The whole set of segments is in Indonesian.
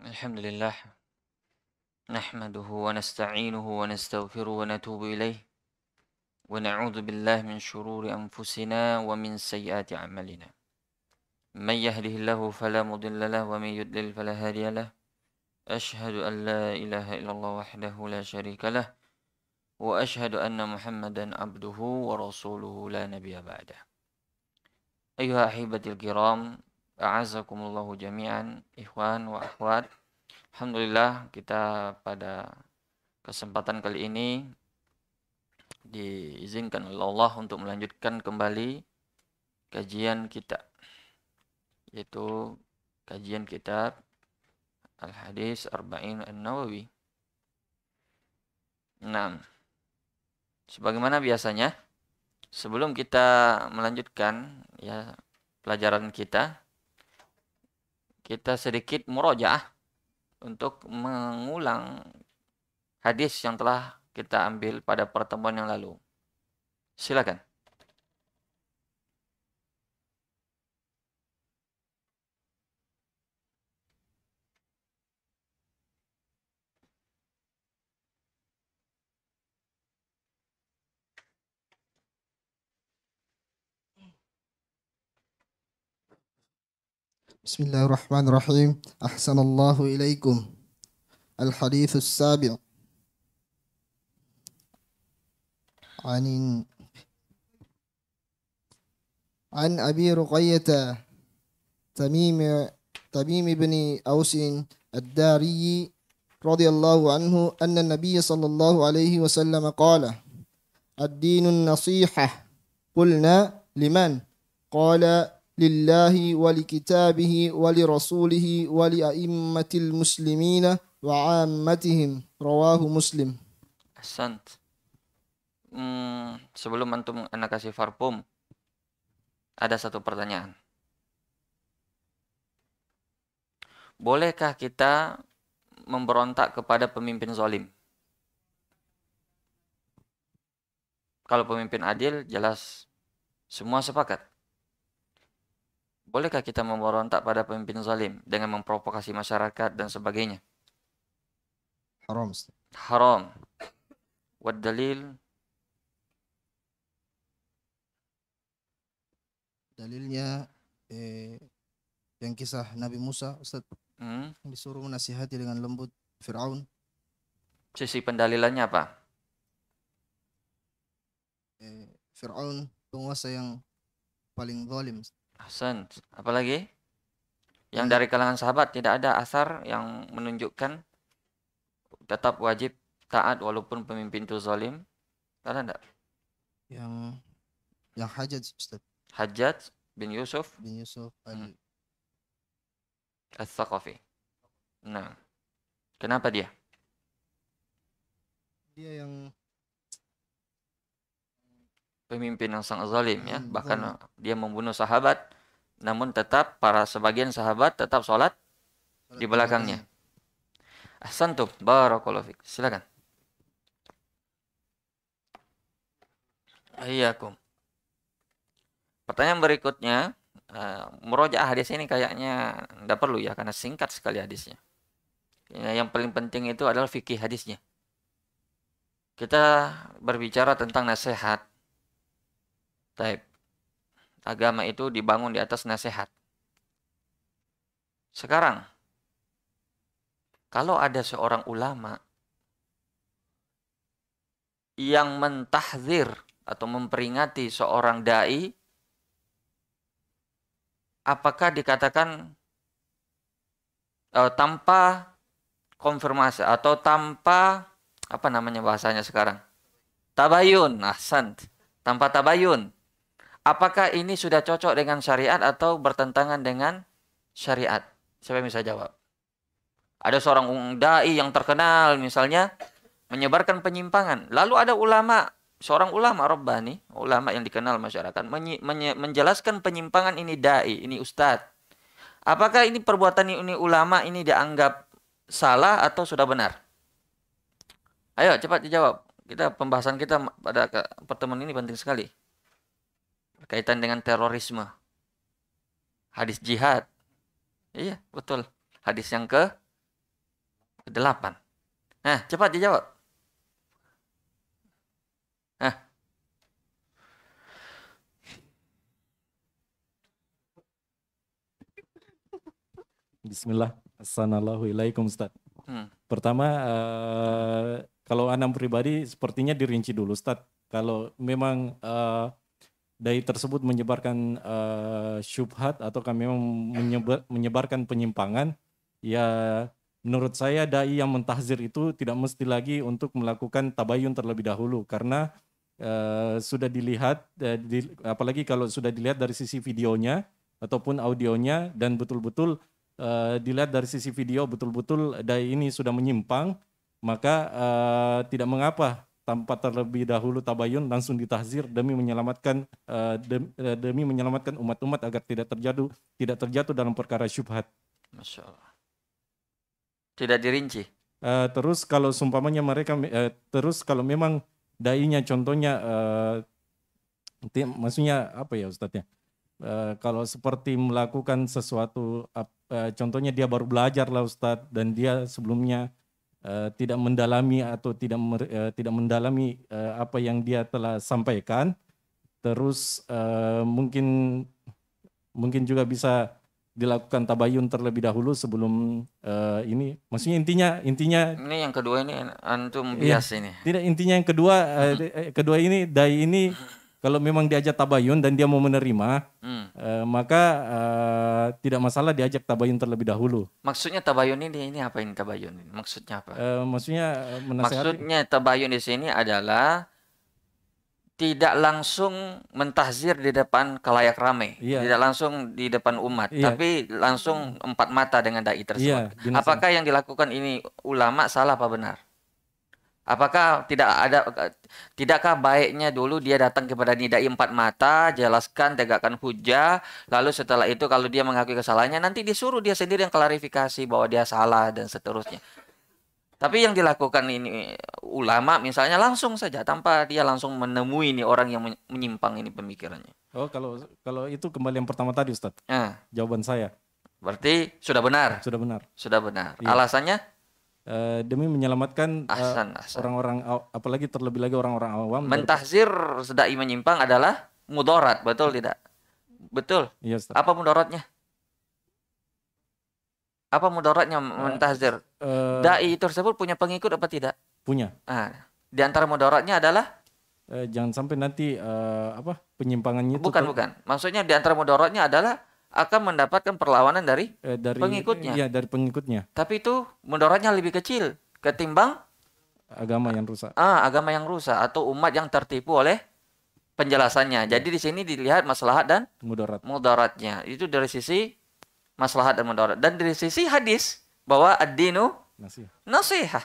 الحمد لله نحمده ونستعينه ونستغفره ونتوب إليه ونعوذ بالله من شرور أنفسنا ومن سيئات عملنا من يهده الله فلا مضل له ومن يضلل فلا هادي له أشهد أن لا إله إلا الله وحده لا شريك له وأشهد أن محمدا عبده ورسوله لا نبي بعده أيها أحبتي الكرام A'azakumullahu jami'an ikhwan wa akhwat. Alhamdulillah kita pada kesempatan kali ini diizinkan oleh Allah untuk melanjutkan kembali kajian kita yaitu kajian kitab Al-Hadis Arba'in An-Nawawi. Nah, sebagaimana biasanya sebelum kita melanjutkan ya pelajaran kita kita sedikit murojaah untuk mengulang hadis yang telah kita ambil pada pertemuan yang lalu. Silakan. بسم الله الرحمن الرحيم أحسن الله إليكم الحديث السابع عن عن أبي رقية تميم تميم بن أوس الداري رضي الله عنه أن النبي صلى الله عليه وسلم قال الدين النصيحة قلنا لمن قال لله ولكتابه ولرسوله ولأئمة المسلمين وعامتهم رواه مسلم أحسنت hmm, sebelum antum anak kasih farpum ada satu pertanyaan bolehkah kita memberontak kepada pemimpin zalim kalau pemimpin adil jelas semua sepakat Bolehkah kita memberontak pada pemimpin zalim dengan memprovokasi masyarakat dan sebagainya? Haram. Haram. Wad dalil? Dalilnya eh, yang kisah Nabi Musa, Ustaz. Hmm? Disuruh menasihati dengan lembut Firaun. Sisi pendalilannya apa? Eh, Firaun penguasa yang paling zalim. Ustaz. Hasan. Apalagi? Yang dari kalangan sahabat tidak ada asar yang menunjukkan tetap wajib taat walaupun pemimpin itu zalim. Ada enggak? Yang yang Hajjaj Ustaz. Hajjaj bin Yusuf bin Yusuf al hmm. Al-Thaqafi. Nah. Kenapa dia? Dia yang pemimpin yang sangat zalim ya hmm, bahkan zalim. Eh, dia membunuh sahabat namun tetap para sebagian sahabat tetap sholat di belakangnya tuh barakallahu silakan Ayakum. Pertanyaan berikutnya, uh, hadis ini kayaknya tidak perlu ya karena singkat sekali hadisnya. Ya, yang paling penting itu adalah fikih hadisnya. Kita berbicara tentang nasihat Taib. Agama itu dibangun di atas nasihat. Sekarang, kalau ada seorang ulama yang mentahzir atau memperingati seorang dai, apakah dikatakan uh, tanpa konfirmasi atau tanpa apa namanya bahasanya sekarang? Tabayun, ahsan. Tanpa tabayun. Apakah ini sudah cocok dengan syariat atau bertentangan dengan syariat? Siapa yang bisa jawab? Ada seorang dai yang terkenal misalnya menyebarkan penyimpangan. Lalu ada ulama, seorang ulama Rabbani, ulama yang dikenal masyarakat, menye, menye, menjelaskan penyimpangan ini dai, ini ustadz. Apakah ini perbuatan ini ulama ini dianggap salah atau sudah benar? Ayo cepat dijawab. Kita pembahasan kita pada pertemuan ini penting sekali kaitan dengan terorisme. Hadis jihad. Iya, betul. Hadis yang ke 8 Nah, cepat dijawab. Nah. Bismillah. Assalamualaikum Ustaz. Hmm. Pertama, uh, kalau anak pribadi sepertinya dirinci dulu Ustaz. Kalau memang uh, dai tersebut menyebarkan uh, syubhat atau kami memang menyebar, menyebarkan penyimpangan ya menurut saya dai yang mentahzir itu tidak mesti lagi untuk melakukan tabayun terlebih dahulu karena uh, sudah dilihat uh, di, apalagi kalau sudah dilihat dari sisi videonya ataupun audionya dan betul-betul uh, dilihat dari sisi video betul-betul dai ini sudah menyimpang maka uh, tidak mengapa tanpa terlebih dahulu tabayun langsung ditahzir demi menyelamatkan uh, eh, demi, uh, eh, demi menyelamatkan umat-umat agar tidak terjatuh tidak terjatuh dalam perkara syubhat. Masya Allah. Tidak dirinci. Uh, terus kalau sumpamanya mereka uh, terus kalau memang dainya contohnya uh, maksudnya apa ya Ustadz ya? Uh, kalau seperti melakukan sesuatu uh, uh, contohnya dia baru belajar lah Ustadz dan dia sebelumnya Eh, tidak mendalami atau tidak uh, tidak mendalami uh, apa yang dia telah sampaikan terus uh, mungkin mungkin juga bisa dilakukan tabayun terlebih dahulu sebelum uh, ini maksudnya intinya intinya ini yang kedua ini antum iya. bias iya, ini tidak intinya yang kedua uh, kedua ini dai ini kalau memang diajak tabayun dan dia mau menerima, hmm. uh, maka uh, tidak masalah diajak tabayun terlebih dahulu. Maksudnya tabayun ini ini apa ini tabayun Maksudnya apa? Uh, maksudnya menasihati. Maksudnya tabayun di sini adalah tidak langsung mentahzir di depan kelayak rame, iya. tidak langsung di depan umat, iya. tapi langsung empat mata dengan dai tersebut. Iya, Apakah yang dilakukan ini ulama salah apa benar? Apakah tidak ada tidakkah baiknya dulu dia datang kepada nidai empat mata, jelaskan, tegakkan hujah, lalu setelah itu kalau dia mengakui kesalahannya nanti disuruh dia sendiri yang klarifikasi bahwa dia salah dan seterusnya. Tapi yang dilakukan ini ulama misalnya langsung saja tanpa dia langsung menemui ini orang yang menyimpang ini pemikirannya. Oh, kalau kalau itu kembali yang pertama tadi Ustadz. Ah. Jawaban saya. Berarti sudah benar. Sudah benar. Sudah benar. Iya. Alasannya Eh, demi menyelamatkan orang eh, orang-orang apalagi terlebih lagi orang-orang awam. Mentahzir sedai menyimpang adalah mudarat, betul iya. tidak? Betul. Iya, Apa mudaratnya? Apa mudaratnya eh, mentahzir? Uh, Dai tersebut punya pengikut apa tidak? Punya. Nah, di antara mudaratnya adalah uh, jangan sampai nanti uh, apa penyimpangannya bukan bukan maksudnya di antara mudaratnya adalah akan mendapatkan perlawanan dari, eh, dari pengikutnya. Iya, dari pengikutnya. Tapi itu mendoratnya lebih kecil ketimbang agama yang rusak. Ah, agama yang rusak atau umat yang tertipu oleh penjelasannya. Iya. Jadi di sini dilihat maslahat dan mudarat. Mudaratnya itu dari sisi maslahat dan mudarat dan dari sisi hadis bahwa ad-dinu nasihah. Nasihah.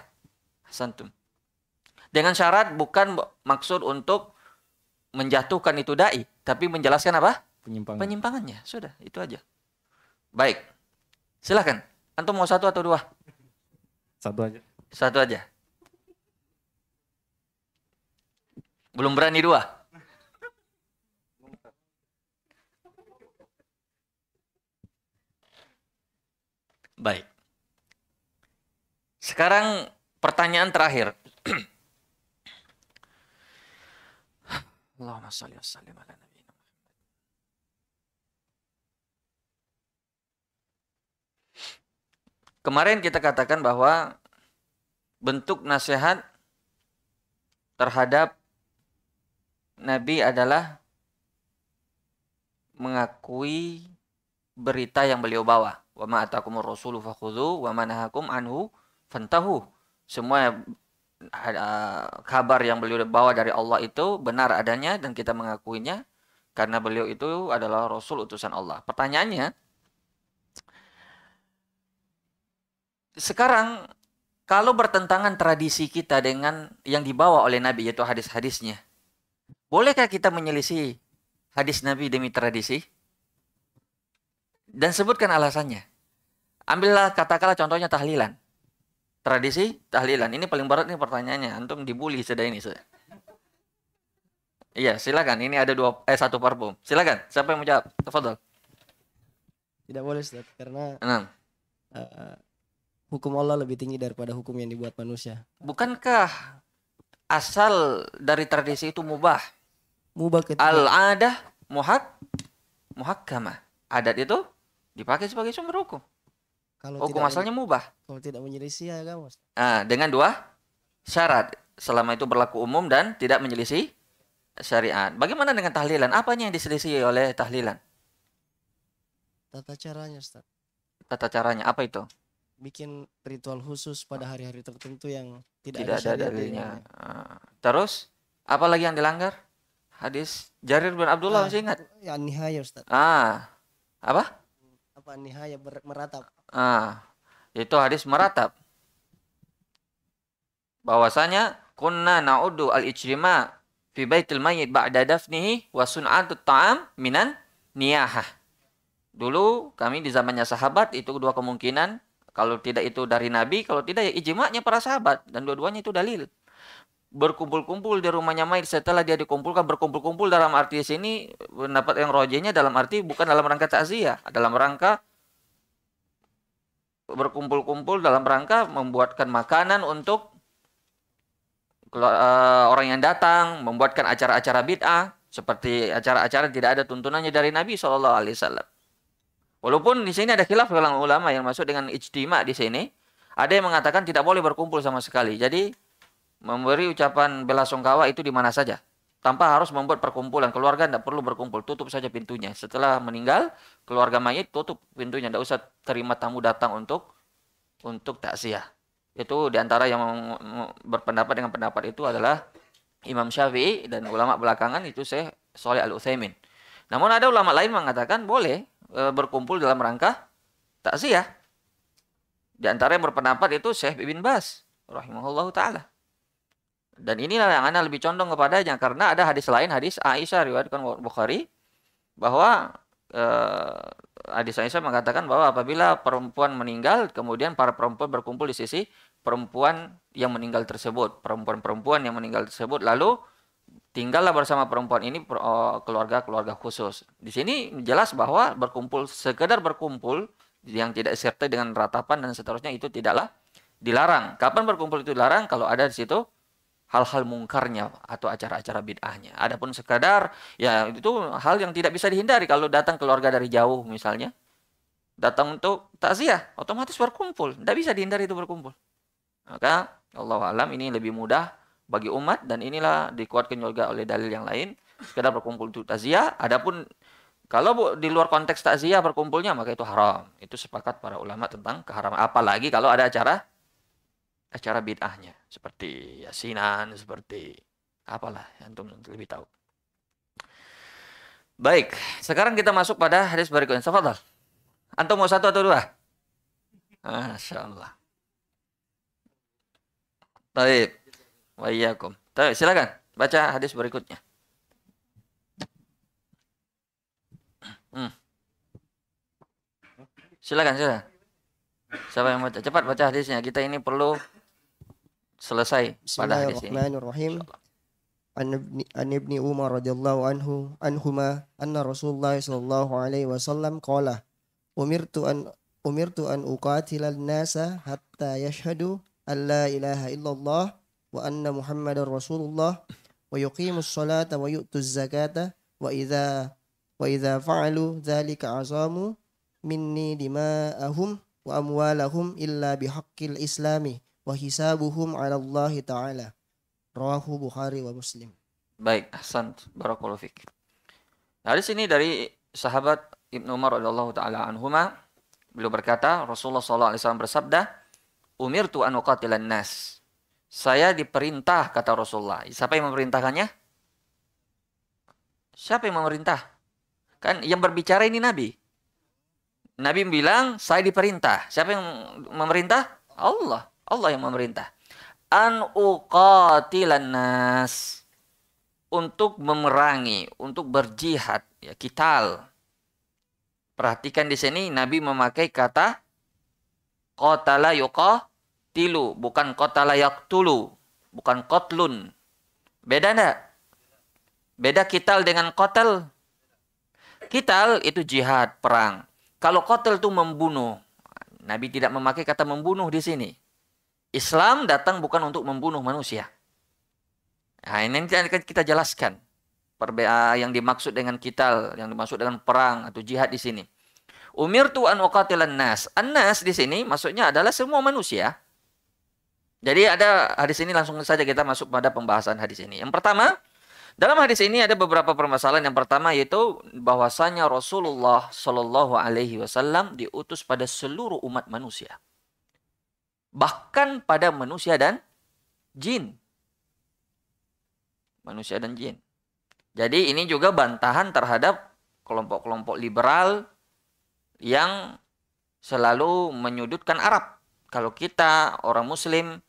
Dengan syarat bukan maksud untuk menjatuhkan itu dai, tapi menjelaskan apa? penyimpangan. Penyimpangannya, sudah, itu aja. Baik. Silahkan. Antum mau satu atau dua? Satu aja. Satu aja. Belum berani dua? Baik. Sekarang pertanyaan terakhir. Allahumma salli wa sallim ala Kemarin kita katakan bahwa bentuk nasihat terhadap Nabi adalah mengakui berita yang beliau bawa. Wa ma atakumur rasulu fakhudhu wa nahakum anhu fantahu. Semua eh, kabar yang beliau bawa dari Allah itu benar adanya dan kita mengakuinya karena beliau itu adalah rasul utusan Allah. Pertanyaannya, sekarang kalau bertentangan tradisi kita dengan yang dibawa oleh Nabi yaitu hadis-hadisnya, bolehkah kita menyelisih hadis Nabi demi tradisi? Dan sebutkan alasannya. Ambillah katakanlah contohnya tahlilan. Tradisi tahlilan. Ini paling berat nih pertanyaannya. Antum dibully sudah ini sudah. Iya, silakan. Ini ada dua eh satu parfum. Silakan. Siapa yang mau jawab? Tafadhol. Tidak boleh, Ustaz, karena Uh, hukum Allah lebih tinggi daripada hukum yang dibuat manusia. Bukankah asal dari tradisi itu mubah? Mubah ketika al-adah muhak muhakkamah. Adat itu dipakai sebagai sumber hukum. Kalau hukum tidak asalnya mubah. Kalau tidak menyelisih ya Nah, dengan dua syarat selama itu berlaku umum dan tidak menyelisih syariat. Bagaimana dengan tahlilan? Apanya yang diselisih oleh tahlilan? Tata caranya, Ustaz. Tata caranya apa itu? bikin ritual khusus pada hari-hari tertentu yang tidak, tidak ada, ada dalilnya. Uh, terus lagi yang dilanggar? Hadis Jarir bin Abdullah ah, masih ingat? Ya nihaya Ustaz. Ah. Apa? Apa nihaya ber- meratap. Ah. Itu hadis meratap. Bahwasanya kunna na'udu al-ijrima fi baitil mayyit ba'da dafnihi wa sun'atut ta'am minan niyahah. Dulu kami di zamannya sahabat itu dua kemungkinan kalau tidak itu dari Nabi, kalau tidak ya ijma'nya para sahabat dan dua-duanya itu dalil. Berkumpul-kumpul di rumahnya Maid setelah dia dikumpulkan berkumpul-kumpul dalam arti sini pendapat yang rojenya dalam arti bukan dalam rangka takziah, dalam rangka berkumpul-kumpul dalam rangka membuatkan makanan untuk eh, orang yang datang, membuatkan acara-acara bid'ah seperti acara-acara tidak ada tuntunannya dari Nabi Shallallahu alaihi wasallam. Walaupun di sini ada khilaf dalam ulama yang masuk dengan ijtima di sini, ada yang mengatakan tidak boleh berkumpul sama sekali. Jadi memberi ucapan bela sungkawa itu di mana saja tanpa harus membuat perkumpulan keluarga tidak perlu berkumpul tutup saja pintunya setelah meninggal keluarga mayit tutup pintunya tidak usah terima tamu datang untuk untuk taksiyah itu diantara yang berpendapat dengan pendapat itu adalah Imam Syafi'i dan ulama belakangan itu saya Soleh Al Utsaimin namun ada ulama lain mengatakan boleh E, berkumpul dalam rangka takziah. Di antara yang berpendapat itu Syekh Ibn Bas rahimahullahu taala. Dan inilah yang ana lebih condong kepadanya karena ada hadis lain hadis Aisyah riwayatkan Bukhari bahwa eh, hadis Aisyah mengatakan bahwa apabila perempuan meninggal kemudian para perempuan berkumpul di sisi perempuan yang meninggal tersebut, perempuan-perempuan yang meninggal tersebut lalu tinggallah bersama perempuan ini eh, keluarga-keluarga khusus. Di sini jelas bahwa berkumpul sekedar berkumpul yang tidak disertai dengan ratapan dan seterusnya itu tidaklah dilarang. Kapan berkumpul itu dilarang? Kalau ada di situ hal-hal mungkarnya atau acara-acara bid'ahnya. Adapun sekadar ya itu hal yang tidak bisa dihindari kalau datang keluarga dari jauh misalnya. Datang untuk takziah, otomatis berkumpul. Tidak bisa dihindari itu berkumpul. Maka Allah alam ini lebih mudah bagi umat dan inilah dikuatkan juga oleh dalil yang lain sekedar berkumpul untuk takziah adapun kalau di luar konteks takziah berkumpulnya maka itu haram itu sepakat para ulama tentang keharaman apalagi kalau ada acara acara bid'ahnya seperti yasinan seperti apalah antum lebih tahu baik sekarang kita masuk pada hadis berikutnya sahabat antum mau satu atau dua Masya Allah. Baik wa iyyakum. silakan baca hadis berikutnya. Hmm. Silakan, silakan. Siapa yang baca? Cepat baca hadisnya. Kita ini perlu selesai pada hadis ini. Bismillahirrahmanirrahim. An ibni, Umar radhiyallahu anhu anhuma anna Rasulullah sallallahu alaihi wasallam qala umirtu an umirtu an uqatila nasa hatta yashhadu an la ilaha illallah وأن محمد رسول الله ويقيم الصلاة ويؤت الزكاة وإذا وإذا فعلوا ذلك عظاموا مني دماءهم وأموالهم إلا بحق الإسلام وحسابهم على الله تعالى رواه بخاري ومسلم Baik, Hasan barakallahu Dari sini dari sahabat Ibnu Umar radhiyallahu taala anhuma beliau berkata Rasulullah sallallahu alaihi wasallam bersabda umirtu an uqatilan nas Saya diperintah, kata Rasulullah. Siapa yang memerintahkannya? Siapa yang memerintah? Kan yang berbicara ini Nabi. Nabi bilang, saya diperintah. Siapa yang memerintah? Allah. Allah yang memerintah. An uqatilan nas. Untuk memerangi, untuk berjihad, ya kital. Perhatikan di sini Nabi memakai kata qatala yuqa tilu, bukan kota layak tulu, bukan kotlun. Beda enggak? Beda kital dengan kotel. Kital itu jihad, perang. Kalau kotel itu membunuh. Nabi tidak memakai kata membunuh di sini. Islam datang bukan untuk membunuh manusia. Nah, ini nanti akan kita jelaskan. perbedaan ah, yang dimaksud dengan kital, yang dimaksud dengan perang atau jihad di sini. Umir tuan nas. An-nas di sini maksudnya adalah semua manusia. Jadi ada hadis ini langsung saja kita masuk pada pembahasan hadis ini. Yang pertama, dalam hadis ini ada beberapa permasalahan. Yang pertama yaitu bahwasanya Rasulullah Shallallahu Alaihi Wasallam diutus pada seluruh umat manusia, bahkan pada manusia dan jin. Manusia dan jin. Jadi ini juga bantahan terhadap kelompok-kelompok liberal yang selalu menyudutkan Arab. Kalau kita orang Muslim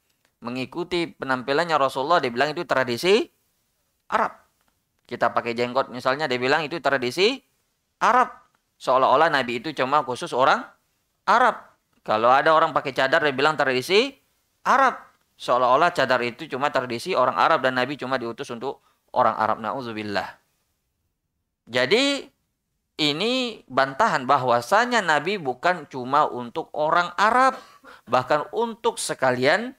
mengikuti penampilannya Rasulullah dia bilang itu tradisi Arab. Kita pakai jenggot misalnya dia bilang itu tradisi Arab. Seolah-olah Nabi itu cuma khusus orang Arab. Kalau ada orang pakai cadar dia bilang tradisi Arab. Seolah-olah cadar itu cuma tradisi orang Arab dan Nabi cuma diutus untuk orang Arab. Nauzubillah. Jadi ini bantahan bahwasanya Nabi bukan cuma untuk orang Arab, bahkan untuk sekalian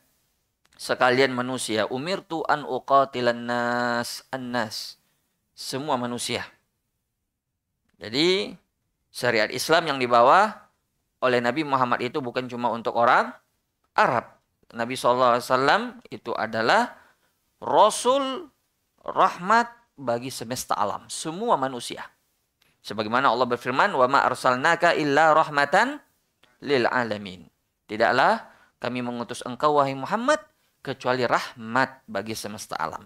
sekalian manusia umirtu an uqatilan nas annas semua manusia jadi syariat Islam yang dibawa oleh Nabi Muhammad itu bukan cuma untuk orang Arab Nabi SAW itu adalah Rasul rahmat bagi semesta alam semua manusia sebagaimana Allah berfirman wa ma arsalnaka illa rahmatan lil alamin tidaklah kami mengutus engkau wahai Muhammad kecuali rahmat bagi semesta alam.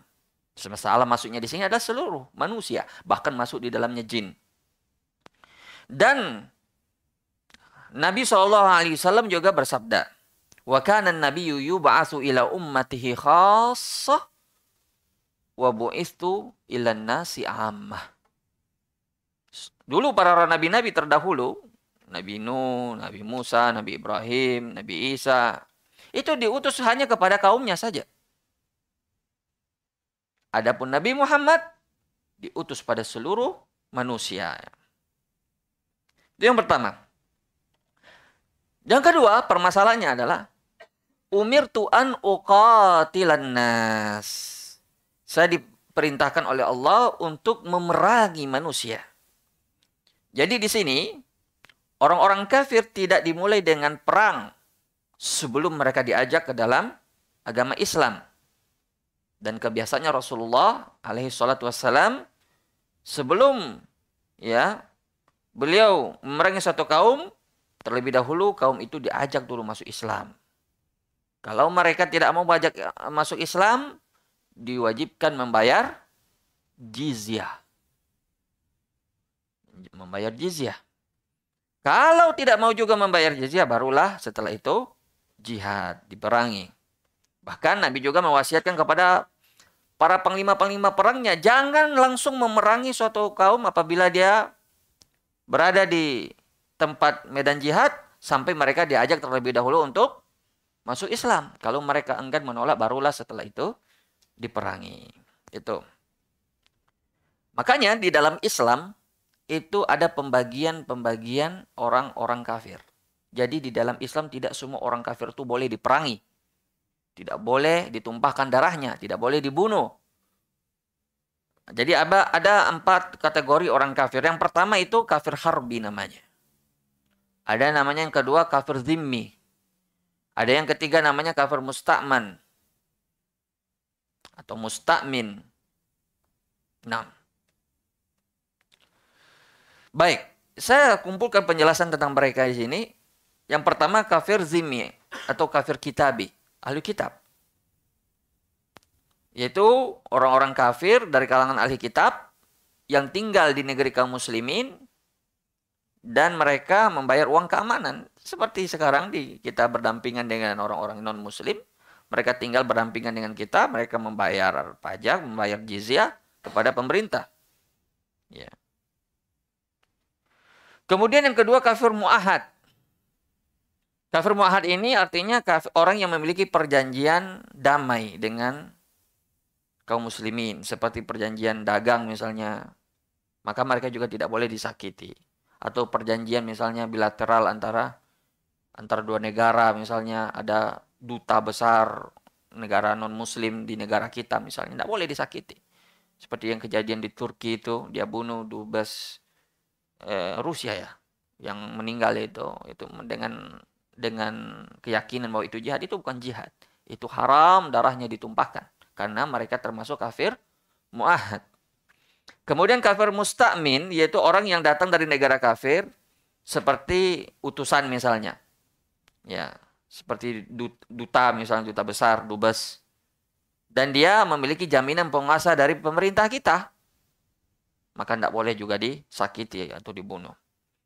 Semesta alam maksudnya di sini adalah seluruh manusia, bahkan masuk di dalamnya jin. Dan Nabi Shallallahu Alaihi Wasallam juga bersabda, wa kana nabiyyu yub'atsu ila ummatihi khassah wa bu'istu ila nasi ammah. Dulu para nabi-nabi terdahulu, Nabi Nuh, Nabi Musa, Nabi Ibrahim, Nabi Isa, itu diutus hanya kepada kaumnya saja. Adapun Nabi Muhammad diutus pada seluruh manusia. Itu yang pertama. Yang kedua, permasalahannya adalah umir tuan uqatilan nas. Saya diperintahkan oleh Allah untuk memerangi manusia. Jadi di sini orang-orang kafir tidak dimulai dengan perang sebelum mereka diajak ke dalam agama Islam. Dan kebiasaannya Rasulullah alaihi salatu wassalam sebelum ya beliau memerangi satu kaum terlebih dahulu kaum itu diajak dulu masuk Islam. Kalau mereka tidak mau diajak eh, masuk Islam, diwajibkan membayar jizyah. Membayar jizyah. Kalau tidak mau juga membayar jizyah, barulah setelah itu jihad, diperangi. Bahkan Nabi juga mewasiatkan kepada para panglima-panglima perangnya, jangan langsung memerangi suatu kaum apabila dia berada di tempat medan jihad sampai mereka diajak terlebih dahulu untuk masuk Islam. Kalau mereka enggan menolak barulah setelah itu diperangi. Itu. Makanya di dalam Islam itu ada pembagian-pembagian orang-orang kafir. Jadi di dalam Islam tidak semua orang kafir itu boleh diperangi. Tidak boleh ditumpahkan darahnya, tidak boleh dibunuh. Jadi ada, ada empat kategori orang kafir. Yang pertama itu kafir harbi namanya. Ada namanya yang kedua kafir zimmi. Ada yang ketiga namanya kafir musta'man. Atau musta'min. Nah. Baik, saya kumpulkan penjelasan tentang mereka di sini. Yang pertama kafir zimmi atau kafir kitabi, ahli kitab. Yaitu orang-orang kafir dari kalangan ahli kitab yang tinggal di negeri kaum muslimin dan mereka membayar uang keamanan seperti sekarang di kita berdampingan dengan orang-orang non muslim mereka tinggal berdampingan dengan kita mereka membayar pajak membayar jizyah kepada pemerintah ya Kemudian yang kedua kafir mu'ahad. Kafir muahad ini artinya kafir, orang yang memiliki perjanjian damai dengan kaum muslimin seperti perjanjian dagang misalnya maka mereka juga tidak boleh disakiti atau perjanjian misalnya bilateral antara antara dua negara misalnya ada duta besar negara non muslim di negara kita misalnya tidak boleh disakiti seperti yang kejadian di Turki itu dia bunuh dubes eh, Rusia ya yang meninggal itu itu dengan dengan keyakinan bahwa itu jihad itu bukan jihad. Itu haram darahnya ditumpahkan karena mereka termasuk kafir muahad. Kemudian kafir musta'min yaitu orang yang datang dari negara kafir seperti utusan misalnya. Ya, seperti duta misalnya duta besar, dubes. Dan dia memiliki jaminan penguasa dari pemerintah kita. Maka tidak boleh juga disakiti atau dibunuh.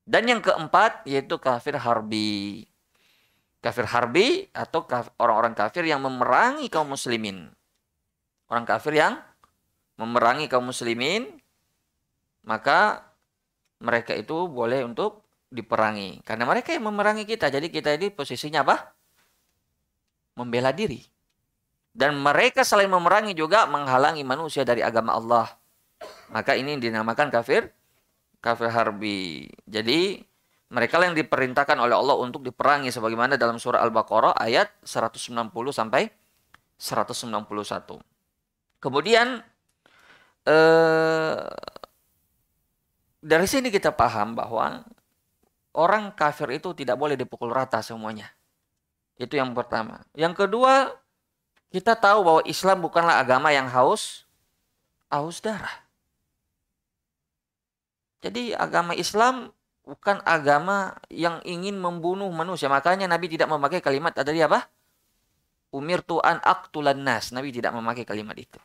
Dan yang keempat yaitu kafir harbi. Kafir harbi atau orang-orang kafir yang memerangi kaum muslimin. Orang kafir yang memerangi kaum muslimin, maka mereka itu boleh untuk diperangi. Karena mereka yang memerangi kita. Jadi kita ini posisinya apa? Membela diri. Dan mereka selain memerangi juga menghalangi manusia dari agama Allah. Maka ini dinamakan kafir kafir harbi. Jadi mereka yang diperintahkan oleh Allah untuk diperangi sebagaimana dalam surah Al-Baqarah ayat 190 sampai 191. Kemudian eh, dari sini kita paham bahwa orang kafir itu tidak boleh dipukul rata semuanya. Itu yang pertama. Yang kedua, kita tahu bahwa Islam bukanlah agama yang haus haus darah. Jadi agama Islam bukan agama yang ingin membunuh manusia. Makanya Nabi tidak memakai kalimat Ada tadi apa? Umir tu'an aktulan nas. Nabi tidak memakai kalimat itu.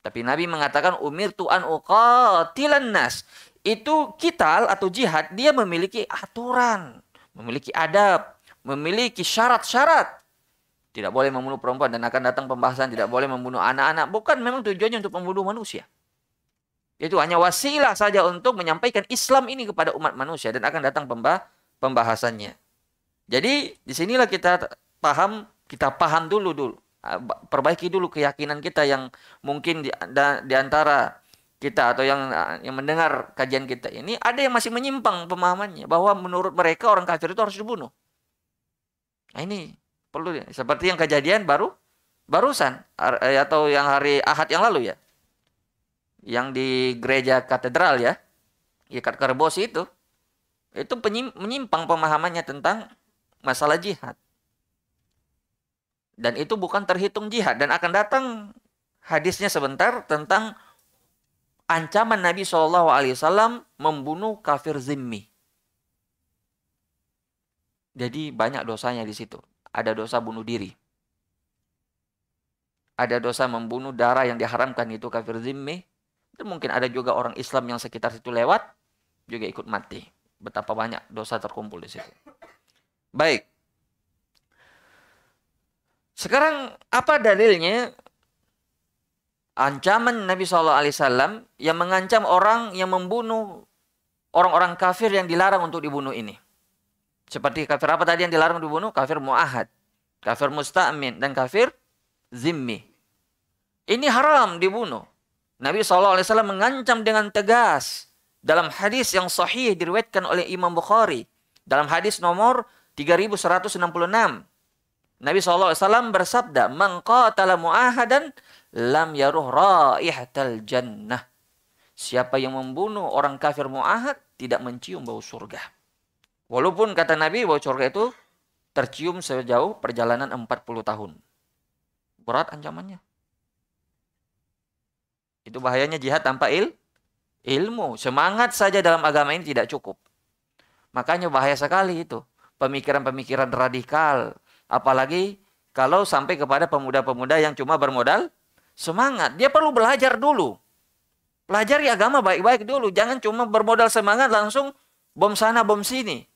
Tapi Nabi mengatakan umir tu'an uqatilan nas. Itu kital atau jihad dia memiliki aturan, memiliki adab, memiliki syarat-syarat. Tidak boleh membunuh perempuan dan akan datang pembahasan tidak boleh membunuh anak-anak. Bukan memang tujuannya untuk membunuh manusia. Itu hanya wasilah saja untuk menyampaikan Islam ini kepada umat manusia dan akan datang pembah pembahasannya. Jadi disinilah kita paham, kita paham dulu dulu, ah, perbaiki dulu keyakinan kita yang mungkin di, di antara kita atau yang ah, yang mendengar kajian kita ini ada yang masih menyimpang pemahamannya bahwa menurut mereka orang kafir itu harus dibunuh. Nah, ini perlu seperti yang kejadian baru barusan eh, atau yang hari Ahad yang lalu ya yang di gereja katedral ya, Ikat ya Kerbos itu, itu menyimpang pemahamannya tentang masalah jihad. Dan itu bukan terhitung jihad. Dan akan datang hadisnya sebentar tentang ancaman Nabi Shallallahu membunuh kafir zimmi. Jadi banyak dosanya di situ. Ada dosa bunuh diri. Ada dosa membunuh darah yang diharamkan itu kafir zimmi itu mungkin ada juga orang Islam yang sekitar situ lewat juga ikut mati. Betapa banyak dosa terkumpul di situ. Baik. Sekarang apa dalilnya ancaman Nabi Shallallahu Alaihi Wasallam yang mengancam orang yang membunuh orang-orang kafir yang dilarang untuk dibunuh ini? Seperti kafir apa tadi yang dilarang dibunuh? Kafir mu'ahad, kafir musta'min, dan kafir zimmi. Ini haram dibunuh. Nabi SAW mengancam dengan tegas dalam hadis yang sahih diriwayatkan oleh Imam Bukhari dalam hadis nomor 3166. Nabi SAW bersabda, "Man qatala mu'ahadan lam yaruh raihatal jannah." Siapa yang membunuh orang kafir mu'ahad tidak mencium bau surga. Walaupun kata Nabi bau surga itu tercium sejauh perjalanan 40 tahun. Berat ancamannya. Itu bahayanya jihad tanpa il ilmu. Semangat saja dalam agama ini tidak cukup. Makanya bahaya sekali itu. Pemikiran-pemikiran radikal. Apalagi kalau sampai kepada pemuda-pemuda yang cuma bermodal semangat. Dia perlu belajar dulu. Pelajari agama baik-baik dulu. Jangan cuma bermodal semangat langsung bom sana bom sini.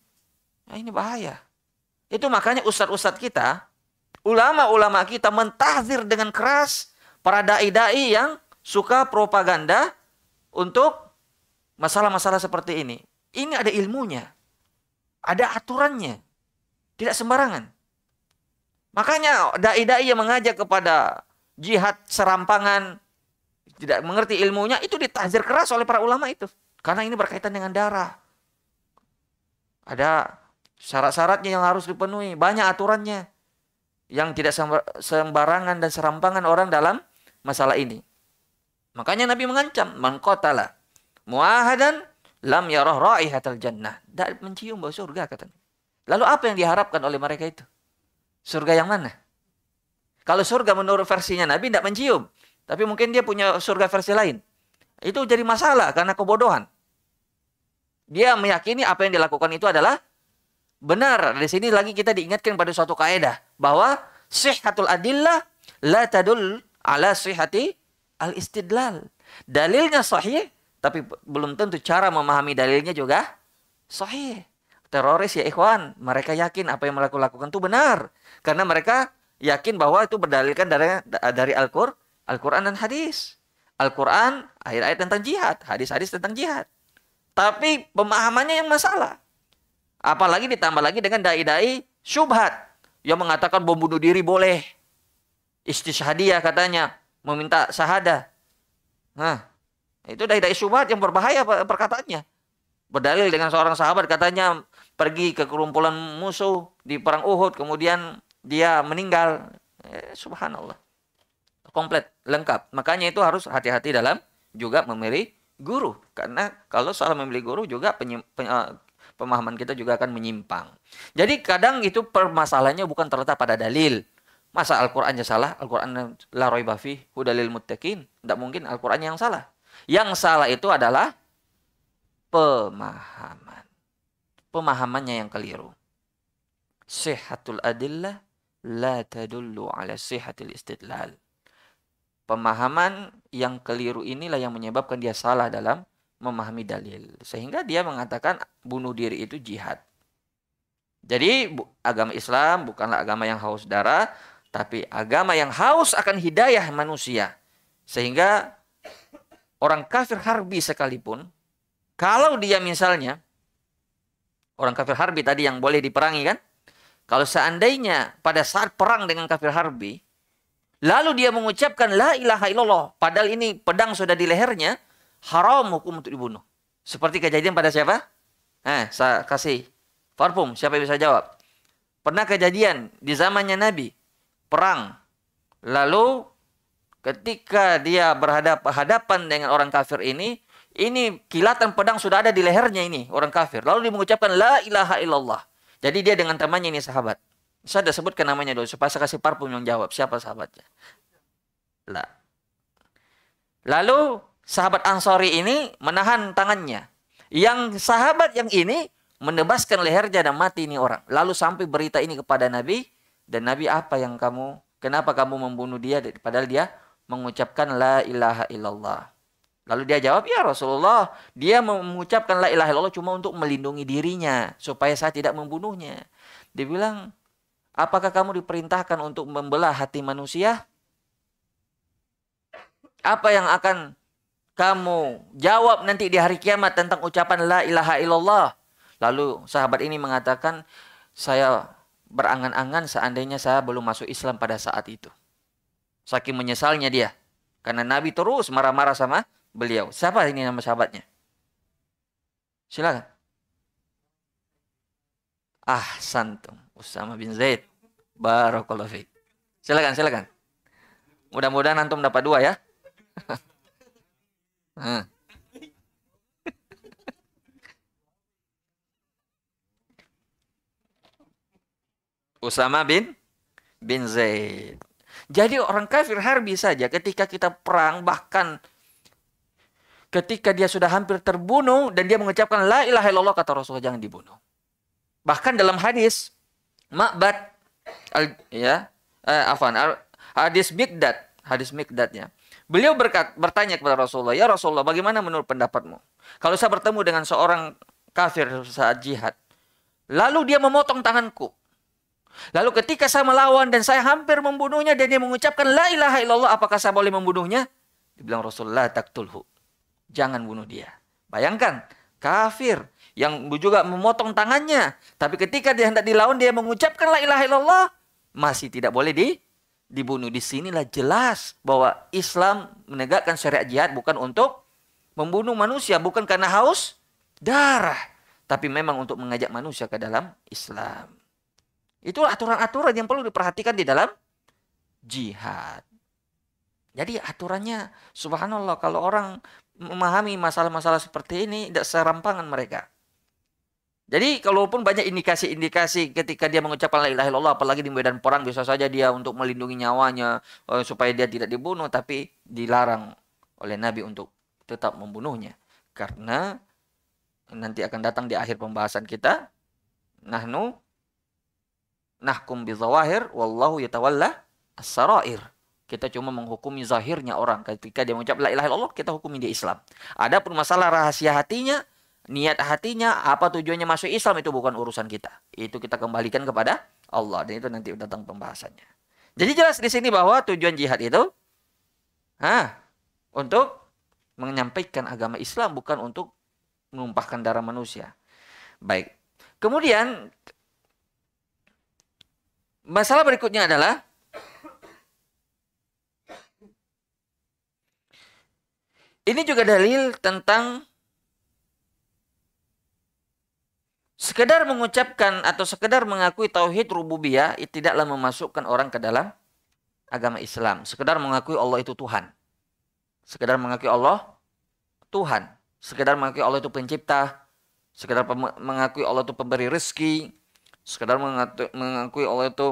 Nah, ini bahaya. Itu makanya ustadz-ustadz kita, ulama-ulama kita mentahzir dengan keras para dai-dai yang suka propaganda untuk masalah-masalah seperti ini. Ini ada ilmunya, ada aturannya, tidak sembarangan. Makanya dai-dai yang mengajak kepada jihad serampangan, tidak mengerti ilmunya, itu ditazir keras oleh para ulama itu. Karena ini berkaitan dengan darah. Ada syarat-syaratnya yang harus dipenuhi, banyak aturannya yang tidak sembarangan dan serampangan orang dalam masalah ini. Makanya Nabi mengancam, mengkotala muahadan lam yaroh raihatal jannah. Tidak mencium bau surga kata Lalu apa yang diharapkan oleh mereka itu? Surga yang mana? Kalau surga menurut versinya Nabi tidak mencium. Tapi mungkin dia punya surga versi lain. Itu jadi masalah karena kebodohan. Dia meyakini apa yang dilakukan itu adalah benar. Di sini lagi kita diingatkan pada suatu kaidah Bahwa sihatul adillah la tadul ala sihati al-istidlal. Dalilnya sahih, tapi belum tentu cara memahami dalilnya juga sahih. Teroris ya ikhwan, mereka yakin apa yang mereka lakukan itu benar. Karena mereka yakin bahwa itu berdalilkan dari, dari Al-Qur'an Al Qur'an dan hadis. Al-Quran, ayat-ayat tentang jihad, hadis-hadis tentang jihad. Tapi pemahamannya yang masalah. Apalagi ditambah lagi dengan dai-dai syubhat yang mengatakan bom bunuh diri boleh. Istishadiah katanya, meminta sahada, Nah, itu dari syubhat yang berbahaya perkataannya. Berdalil dengan seorang sahabat katanya pergi ke kerumpulan musuh di perang Uhud, kemudian dia meninggal. Eh, subhanallah. Komplit, lengkap. Makanya itu harus hati-hati dalam juga memilih guru karena kalau salah memilih guru juga penyim, pen, eh, pemahaman kita juga akan menyimpang. Jadi kadang itu permasalahannya bukan terletak pada dalil, Masa Al-Qur'annya salah? Al-Qur'an la raiba fi hudalil muttaqin. Tidak mungkin Al-Qur'annya yang salah. Yang salah itu adalah pemahaman. Pemahamannya yang keliru. Sihatul adillah la tadullu ala sihatil istidlal. Pemahaman yang keliru inilah yang menyebabkan dia salah dalam memahami dalil. Sehingga dia mengatakan bunuh diri itu jihad. Jadi agama Islam bukanlah agama yang haus darah, tapi agama yang haus akan hidayah manusia. Sehingga orang kafir harbi sekalipun, kalau dia misalnya, orang kafir harbi tadi yang boleh diperangi kan, kalau seandainya pada saat perang dengan kafir harbi, lalu dia mengucapkan la ilaha illallah, padahal ini pedang sudah di lehernya, haram hukum untuk dibunuh. Seperti kejadian pada siapa? Eh, saya kasih. parfum siapa yang bisa jawab? Pernah kejadian di zamannya Nabi, perang. Lalu ketika dia berhadapan dengan orang kafir ini, ini kilatan pedang sudah ada di lehernya ini orang kafir. Lalu dia mengucapkan la ilaha illallah. Jadi dia dengan temannya ini sahabat. Saya sudah sebutkan namanya dulu supaya saya kasih parfum yang jawab siapa sahabatnya. La. Lalu sahabat Ansori ini menahan tangannya. Yang sahabat yang ini menebaskan lehernya dan mati ini orang. Lalu sampai berita ini kepada Nabi dan Nabi apa yang kamu, kenapa kamu membunuh dia padahal dia mengucapkan la ilaha illallah. Lalu dia jawab, ya Rasulullah, dia mengucapkan la ilaha illallah cuma untuk melindungi dirinya, supaya saya tidak membunuhnya. Dia bilang, apakah kamu diperintahkan untuk membelah hati manusia? Apa yang akan kamu jawab nanti di hari kiamat tentang ucapan la ilaha illallah? Lalu sahabat ini mengatakan, saya berangan-angan seandainya saya belum masuk Islam pada saat itu. Saking menyesalnya dia. Karena Nabi terus marah-marah sama beliau. Siapa ini nama sahabatnya? Silakan. Ah, santum. Usama bin Zaid. Barakallahu fiqh. Silakan, silakan. Mudah-mudahan antum dapat dua ya. hmm. Usama bin bin Zaid. Jadi orang kafir harbi saja ketika kita perang bahkan ketika dia sudah hampir terbunuh dan dia mengucapkan la ilaha illallah kata Rasulullah jangan dibunuh. Bahkan dalam hadis Ma'bad al, ya eh, afan al, hadis Mikdad, hadis Mikdadnya. Beliau berkat, bertanya kepada Rasulullah, "Ya Rasulullah, bagaimana menurut pendapatmu? Kalau saya bertemu dengan seorang kafir saat jihad, lalu dia memotong tanganku, Lalu ketika saya melawan dan saya hampir membunuhnya dan dia mengucapkan la ilaha illallah, apakah saya boleh membunuhnya? Dibilang Rasulullah tak taktulhu. Jangan bunuh dia. Bayangkan, kafir yang juga memotong tangannya. Tapi ketika dia hendak dilawan, dia mengucapkan la ilaha illallah. Masih tidak boleh di dibunuh. Di sinilah jelas bahwa Islam menegakkan syariat jihad bukan untuk membunuh manusia. Bukan karena haus darah. Tapi memang untuk mengajak manusia ke dalam Islam. Itu aturan-aturan yang perlu diperhatikan di dalam jihad. Jadi aturannya subhanallah kalau orang memahami masalah-masalah seperti ini tidak serampangan mereka. Jadi kalaupun banyak indikasi-indikasi ketika dia mengucapkan la ilaha illallah apalagi di medan perang bisa saja dia untuk melindungi nyawanya eh, supaya dia tidak dibunuh tapi dilarang oleh Nabi untuk tetap membunuhnya karena nanti akan datang di akhir pembahasan kita nahnu nahkum bi zawahir wallahu yatawalla as-sarair. Kita cuma menghukumi zahirnya orang ketika dia mengucap la ilaha illallah kita hukumi dia Islam. Adapun masalah rahasia hatinya, niat hatinya, apa tujuannya masuk Islam itu bukan urusan kita. Itu kita kembalikan kepada Allah dan itu nanti datang pembahasannya. Jadi jelas di sini bahwa tujuan jihad itu ah untuk menyampaikan agama Islam bukan untuk menumpahkan darah manusia. Baik. Kemudian Masalah berikutnya adalah ini juga dalil tentang sekedar mengucapkan atau sekedar mengakui tauhid rububiyah tidaklah memasukkan orang ke dalam agama Islam. Sekedar mengakui Allah itu Tuhan. Sekedar mengakui Allah Tuhan. Sekedar mengakui Allah itu pencipta. Sekedar mengakui Allah itu pemberi rezeki sekedar mengakui Allah itu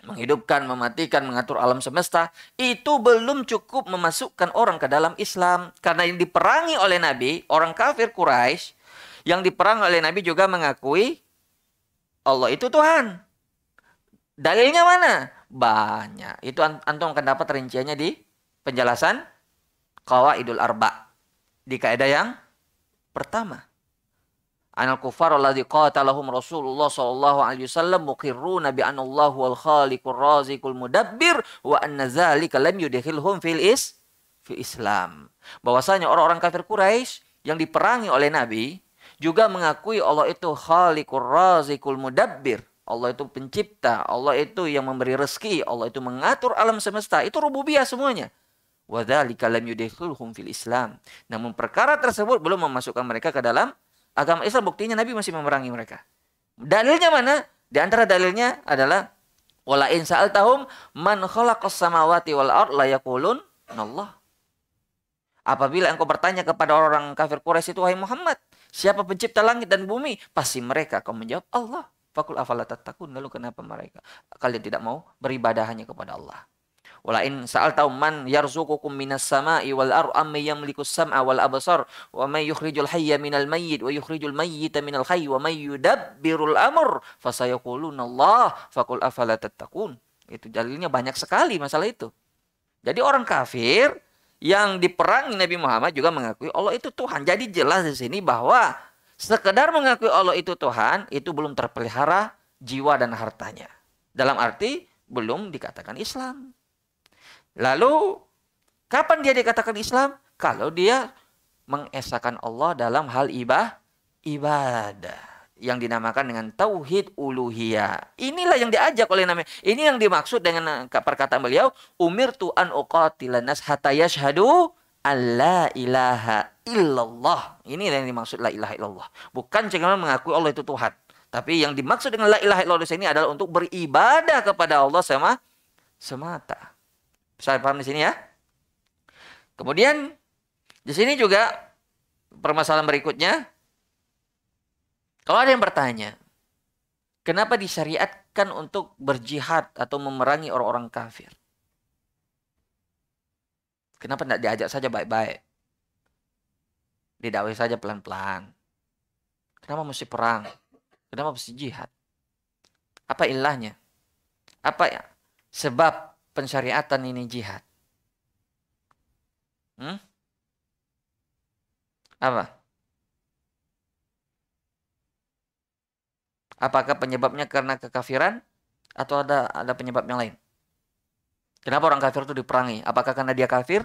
menghidupkan, mematikan, mengatur alam semesta, itu belum cukup memasukkan orang ke dalam Islam. Karena yang diperangi oleh Nabi, orang kafir Quraisy yang diperang oleh Nabi juga mengakui Allah itu Tuhan. Dalilnya mana? Banyak. Itu antum akan dapat rinciannya di penjelasan idul Arba. Di kaidah yang pertama anal kufar alladhi qatalahum Rasulullah sallallahu alaihi wasallam muqirruna bi anallahu wal khaliqur raziqul mudabbir wa anna dzalika lam yudkhilhum fil is fi Islam. Bahwasanya orang-orang kafir Quraisy yang diperangi oleh Nabi juga mengakui Allah itu khaliqur raziqul mudabbir. Allah itu pencipta, Allah itu yang memberi rezeki, Allah itu mengatur alam semesta. Itu rububiyah semuanya wa dzalika lam yudkhilhum fil Islam. Namun perkara tersebut belum memasukkan mereka ke dalam agama Islam buktinya Nabi masih memerangi mereka. Dalilnya mana? Di antara dalilnya adalah wala in sa'altahum man khalaqas samawati wal ard la yaqulun Allah. Apabila engkau bertanya kepada orang kafir Quraisy itu wahai Muhammad, siapa pencipta langit dan bumi? Pasti mereka akan menjawab Allah. Fakul afala tatakun. lalu kenapa mereka kalian tidak mau beribadah hanya kepada Allah? wala'in sa'al tau man yarzukukum minas sama'i wal ar ammi yamliku sam'a wal abasar wa may yukhrijul hayya minal mayyit wa yukhrijul mayyita minal hayy wa may yudabbirul amr fasayakulun Allah fakul afala tattaqun. Itu dalilnya banyak sekali masalah itu. Jadi orang kafir yang diperangi Nabi Muhammad juga mengakui Allah itu Tuhan. Jadi jelas di sini bahwa sekedar mengakui Allah itu Tuhan itu belum terpelihara jiwa dan hartanya. Dalam arti belum dikatakan Islam. Lalu kapan dia dikatakan Islam? Kalau dia mengesahkan Allah dalam hal ibah, ibadah yang dinamakan dengan tauhid uluhiyah. Inilah yang diajak oleh namanya. Ini yang dimaksud dengan eh, perkataan beliau, umir tuan uqatilan nas hatta yashhadu alla ilaha illallah. Ini yang dimaksud la ilaha illallah. Bukan cuma mengakui Allah itu Tuhan. Tapi yang dimaksud dengan la ilaha illallah ini adalah untuk beribadah kepada Allah sama semata. Bisa paham di sini ya? Kemudian di sini juga permasalahan berikutnya. Kalau ada yang bertanya, kenapa disyariatkan untuk berjihad atau memerangi orang-orang kafir? Kenapa tidak diajak saja baik-baik? didawai saja pelan-pelan. Kenapa mesti perang? Kenapa mesti jihad? Apa ilahnya? Apa ya? sebab pensyariatan ini jihad? Hmm? Apa? Apakah penyebabnya karena kekafiran atau ada ada penyebab yang lain? Kenapa orang kafir itu diperangi? Apakah karena dia kafir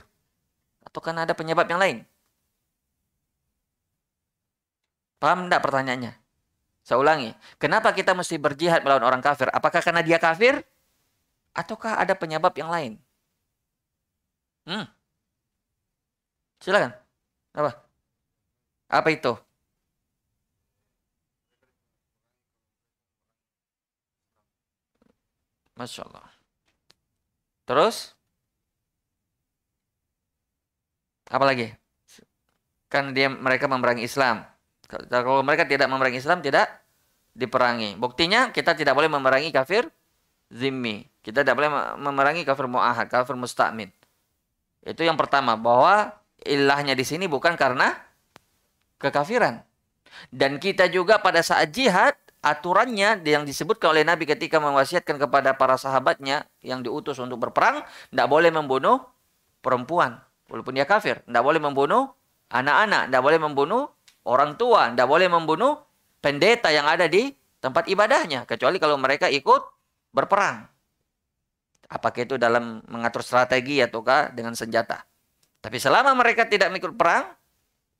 atau karena ada penyebab yang lain? Paham tidak pertanyaannya? Saya ulangi, kenapa kita mesti berjihad melawan orang kafir? Apakah karena dia kafir ataukah ada penyebab yang lain? Hmm. Silakan. Apa? Apa itu? Masya Allah. Terus? Apa lagi? Kan dia mereka memerangi Islam. Kalau mereka tidak memerangi Islam, tidak diperangi. Buktinya kita tidak boleh memerangi kafir zimmi. Kita tidak boleh memerangi kafir mu'ahad, kafir musta'min. Itu yang pertama, bahwa ilahnya di sini bukan karena kekafiran. Dan kita juga pada saat jihad, aturannya yang disebutkan oleh Nabi ketika mewasiatkan kepada para sahabatnya yang diutus untuk berperang, tidak boleh membunuh perempuan. Walaupun dia kafir, tidak boleh membunuh anak-anak, tidak boleh membunuh orang tua, tidak boleh membunuh pendeta yang ada di tempat ibadahnya. Kecuali kalau mereka ikut berperang. Apakah itu dalam mengatur strategi ataukah dengan senjata. Tapi selama mereka tidak mengikut perang,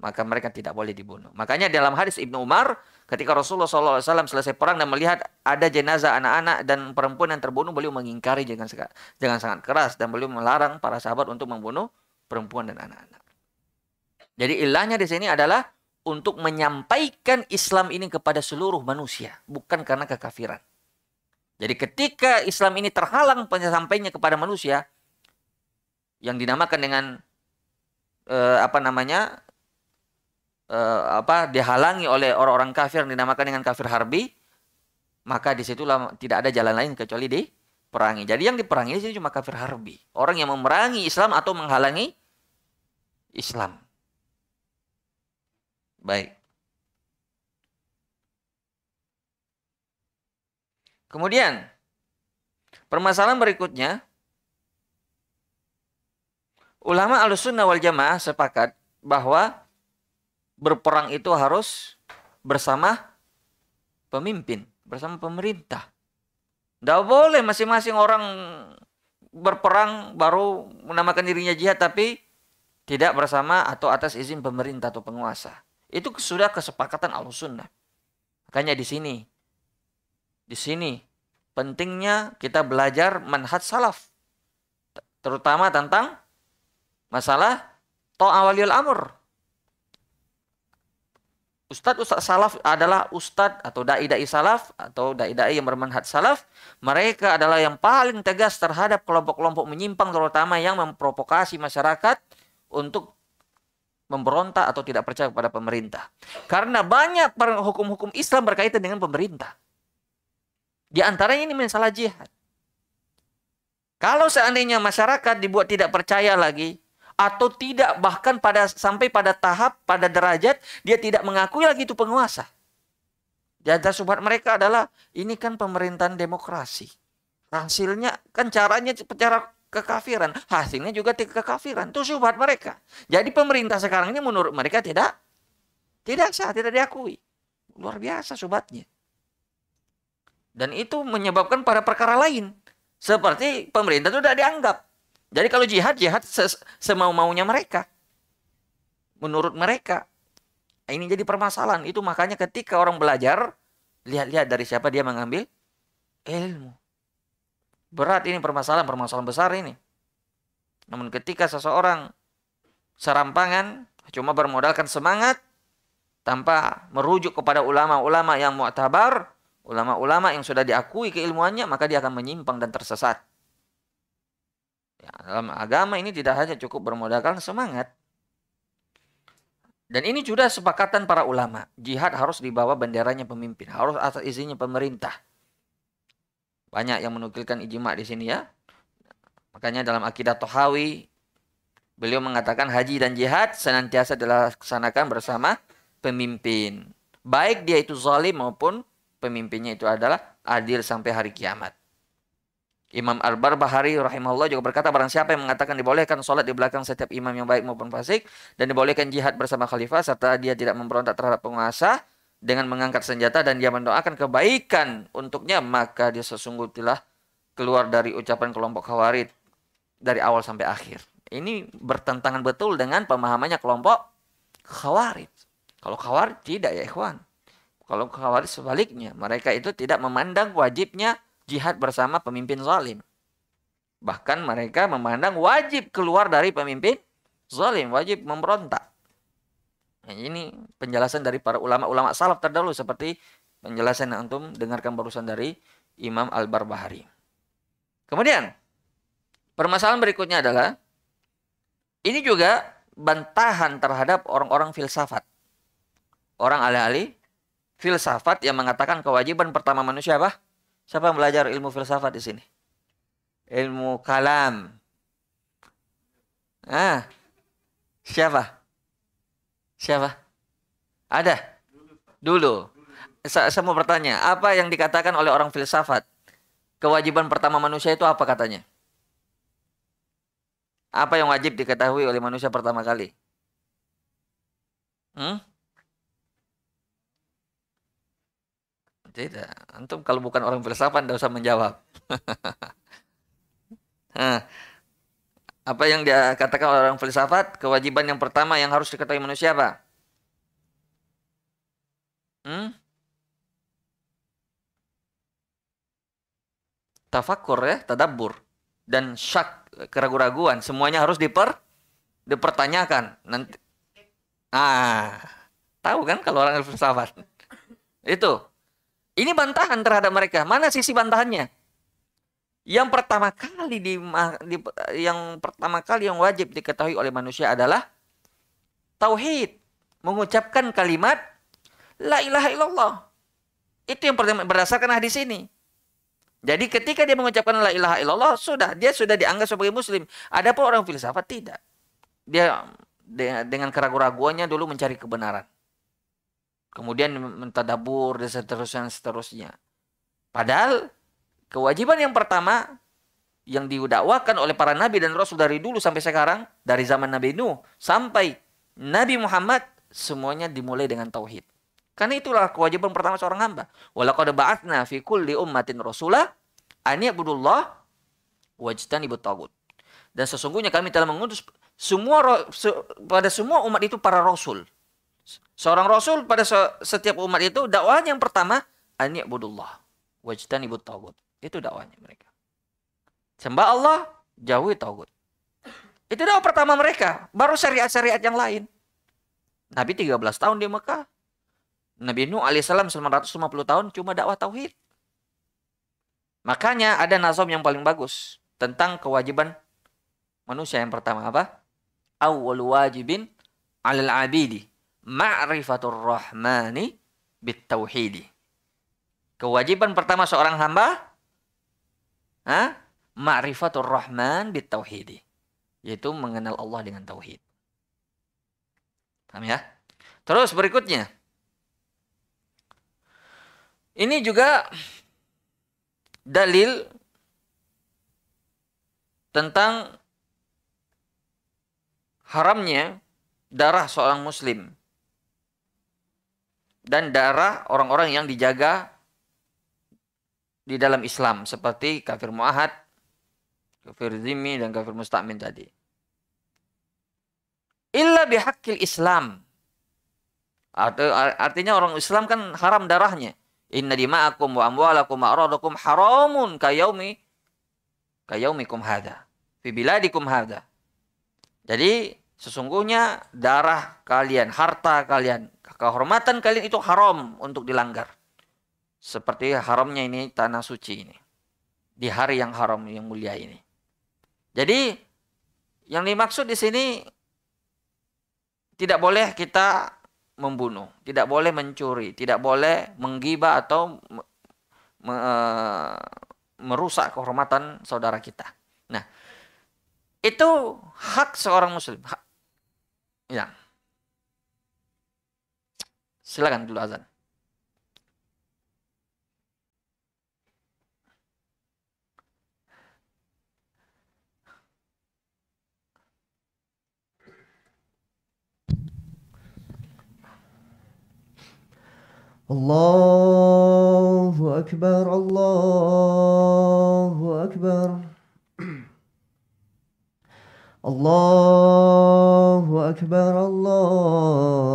maka mereka tidak boleh dibunuh. Makanya dalam hadis Ibnu Umar, ketika Rasulullah SAW selesai perang dan melihat ada jenazah anak-anak dan perempuan yang terbunuh, beliau mengingkari dengan, dengan sangat keras dan beliau melarang para sahabat untuk membunuh perempuan dan anak-anak. Jadi ilahnya di sini adalah untuk menyampaikan Islam ini kepada seluruh manusia, bukan karena kekafiran. Jadi ketika Islam ini terhalang penyampainya kepada manusia yang dinamakan dengan eh, apa namanya? Eh, apa dihalangi oleh orang-orang kafir yang dinamakan dengan kafir harbi, maka disitulah tidak ada jalan lain kecuali diperangi. Jadi yang diperangi sini cuma kafir harbi, orang yang memerangi Islam atau menghalangi Islam. Baik. Kemudian, permasalahan berikutnya, ulama al-sunnah wal jamaah sepakat bahwa berperang itu harus bersama pemimpin, bersama pemerintah. Tidak boleh masing-masing orang berperang baru menamakan dirinya jihad tapi tidak bersama atau atas izin pemerintah atau penguasa. Itu sudah kesepakatan al-sunnah. Makanya di sini di sini pentingnya kita belajar manhaj salaf. Terutama tentang masalah to'a amr. Ustadz Ustadz salaf adalah ustadz atau dai-dai salaf atau dai-dai yang bermanhat salaf. Mereka adalah yang paling tegas terhadap kelompok-kelompok menyimpang terutama yang memprovokasi masyarakat untuk memberontak atau tidak percaya kepada pemerintah. Karena banyak hukum-hukum Islam berkaitan dengan pemerintah. Di antaranya ini masalah jihad. Kalau seandainya masyarakat dibuat tidak percaya lagi atau tidak bahkan pada sampai pada tahap pada derajat dia tidak mengakui lagi itu penguasa. Di antara subhat mereka adalah ini kan pemerintahan demokrasi. Hasilnya kan caranya cara kekafiran, hasilnya juga kekafiran. Itu subhat mereka. Jadi pemerintah sekarang ini menurut mereka tidak tidak sah, tidak diakui. Luar biasa subhatnya. Dan itu menyebabkan para perkara lain. Seperti pemerintah itu tidak dianggap. Jadi kalau jihad, jihad semau-maunya mereka. Menurut mereka. Ini jadi permasalahan. Itu makanya ketika orang belajar, lihat-lihat dari siapa dia mengambil ilmu. Berat ini permasalahan, permasalahan besar ini. Namun ketika seseorang serampangan cuma bermodalkan semangat tanpa merujuk kepada ulama-ulama yang mu'tabar, ulama-ulama yang sudah diakui keilmuannya maka dia akan menyimpang dan tersesat. Ya, dalam agama ini tidak hanya cukup bermodalkan semangat. Dan ini sudah sepakatan para ulama. Jihad harus dibawa benderanya pemimpin, harus atas izinnya pemerintah. Banyak yang menukilkan ijma di sini ya. Makanya dalam akidah Tohawi, beliau mengatakan haji dan jihad senantiasa dilaksanakan bersama pemimpin. Baik dia itu zalim maupun pemimpinnya itu adalah adil sampai hari kiamat. Imam Al-Barbahari rahimahullah juga berkata barang siapa yang mengatakan dibolehkan sholat di belakang setiap imam yang baik maupun fasik dan dibolehkan jihad bersama khalifah serta dia tidak memberontak terhadap penguasa dengan mengangkat senjata dan dia mendoakan kebaikan untuknya maka dia sesungguhnya keluar dari ucapan kelompok khawarid dari awal sampai akhir. Ini bertentangan betul dengan pemahamannya kelompok khawarid. Kalau khawarid tidak ya ikhwan. Kalau khawarij sebaliknya, mereka itu tidak memandang wajibnya jihad bersama pemimpin zalim. Bahkan mereka memandang wajib keluar dari pemimpin zalim, wajib memberontak. Nah, ini penjelasan dari para ulama-ulama salaf terdahulu seperti penjelasan yang antum dengarkan barusan dari Imam Al-Barbahari. Kemudian, permasalahan berikutnya adalah ini juga bantahan terhadap orang-orang filsafat. Orang alih-alih filsafat yang mengatakan kewajiban pertama manusia apa? Siapa yang belajar ilmu filsafat di sini? Ilmu kalam. Ah. Siapa? Siapa? Ada? Dulu. Saya, saya mau bertanya, apa yang dikatakan oleh orang filsafat? Kewajiban pertama manusia itu apa katanya? Apa yang wajib diketahui oleh manusia pertama kali? Hmm? Tidak. Antum kalau bukan orang filsafat tidak usah menjawab. nah, apa yang dia katakan orang filsafat, kewajiban yang pertama yang harus diketahui manusia apa? Hmm? Tafakur ya, tadabur dan syak keraguan-raguan semuanya harus diper dipertanyakan nanti ah tahu kan kalau orang filsafat itu ini bantahan terhadap mereka. Mana sisi bantahannya? Yang pertama kali di, di yang pertama kali yang wajib diketahui oleh manusia adalah tauhid, mengucapkan kalimat la ilaha illallah. Itu yang pertama berdasarkan hadis ini. Jadi ketika dia mengucapkan la ilaha illallah sudah dia sudah dianggap sebagai muslim. Adapun orang filsafat tidak. Dia dengan keraguan-raguannya dulu mencari kebenaran kemudian mentadabur dan seterusnya seterusnya. Padahal kewajiban yang pertama yang diudakwakan oleh para nabi dan rasul dari dulu sampai sekarang dari zaman Nabi Nuh sampai Nabi Muhammad semuanya dimulai dengan tauhid. Karena itulah kewajiban pertama seorang hamba. Walaqad ba'atsna fi kulli ummatin rasula an ya'budullah wajtanibut tagut. Dan sesungguhnya kami telah mengutus semua pada semua umat itu para rasul Seorang rasul pada setiap umat itu dakwahnya yang pertama aniyabudullah wajitan ibu taugut. Itu dakwahnya mereka. Sembah Allah, jauhi taugut. Itu dakwah pertama mereka. Baru syariat-syariat yang lain. Nabi 13 tahun di Mekah. Nabi Nuh alaihissalam 950 tahun cuma dakwah tauhid. Makanya ada nazom yang paling bagus tentang kewajiban manusia yang pertama apa? Awwal wajibin alal abidi ma'rifatur rahmani bitauhidi. Kewajiban pertama seorang hamba ha? ma'rifatur rahman bitauhidi. Yaitu mengenal Allah dengan tauhid. Paham ya? Terus berikutnya. Ini juga dalil tentang haramnya darah seorang muslim dan darah orang-orang yang dijaga di dalam Islam seperti kafir muahad, kafir zimmi dan kafir musta'min tadi. Illa bihakil Islam. Artinya orang Islam kan haram darahnya. Inna dima'akum wa amwalakum wa aradakum haramun kayaumi kayaumikum hada. Fi biladikum hada. Jadi sesungguhnya darah kalian, harta kalian, kehormatan kalian itu haram untuk dilanggar. Seperti haramnya ini tanah suci ini. Di hari yang haram yang mulia ini. Jadi yang dimaksud di sini tidak boleh kita membunuh, tidak boleh mencuri, tidak boleh menggibah atau me eh, merusak kehormatan saudara kita. Nah, itu hak seorang muslim. Hak. Ya. Silakan dulu azan. الله أكبر الله أكبر الله أكبر الله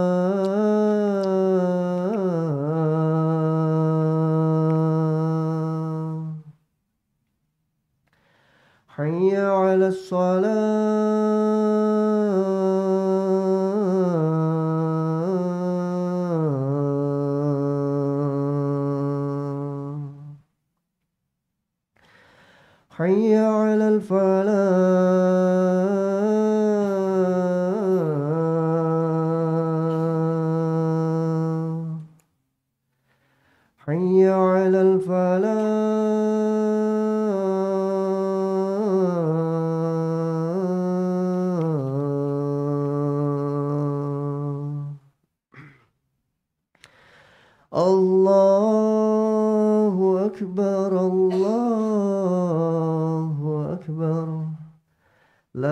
La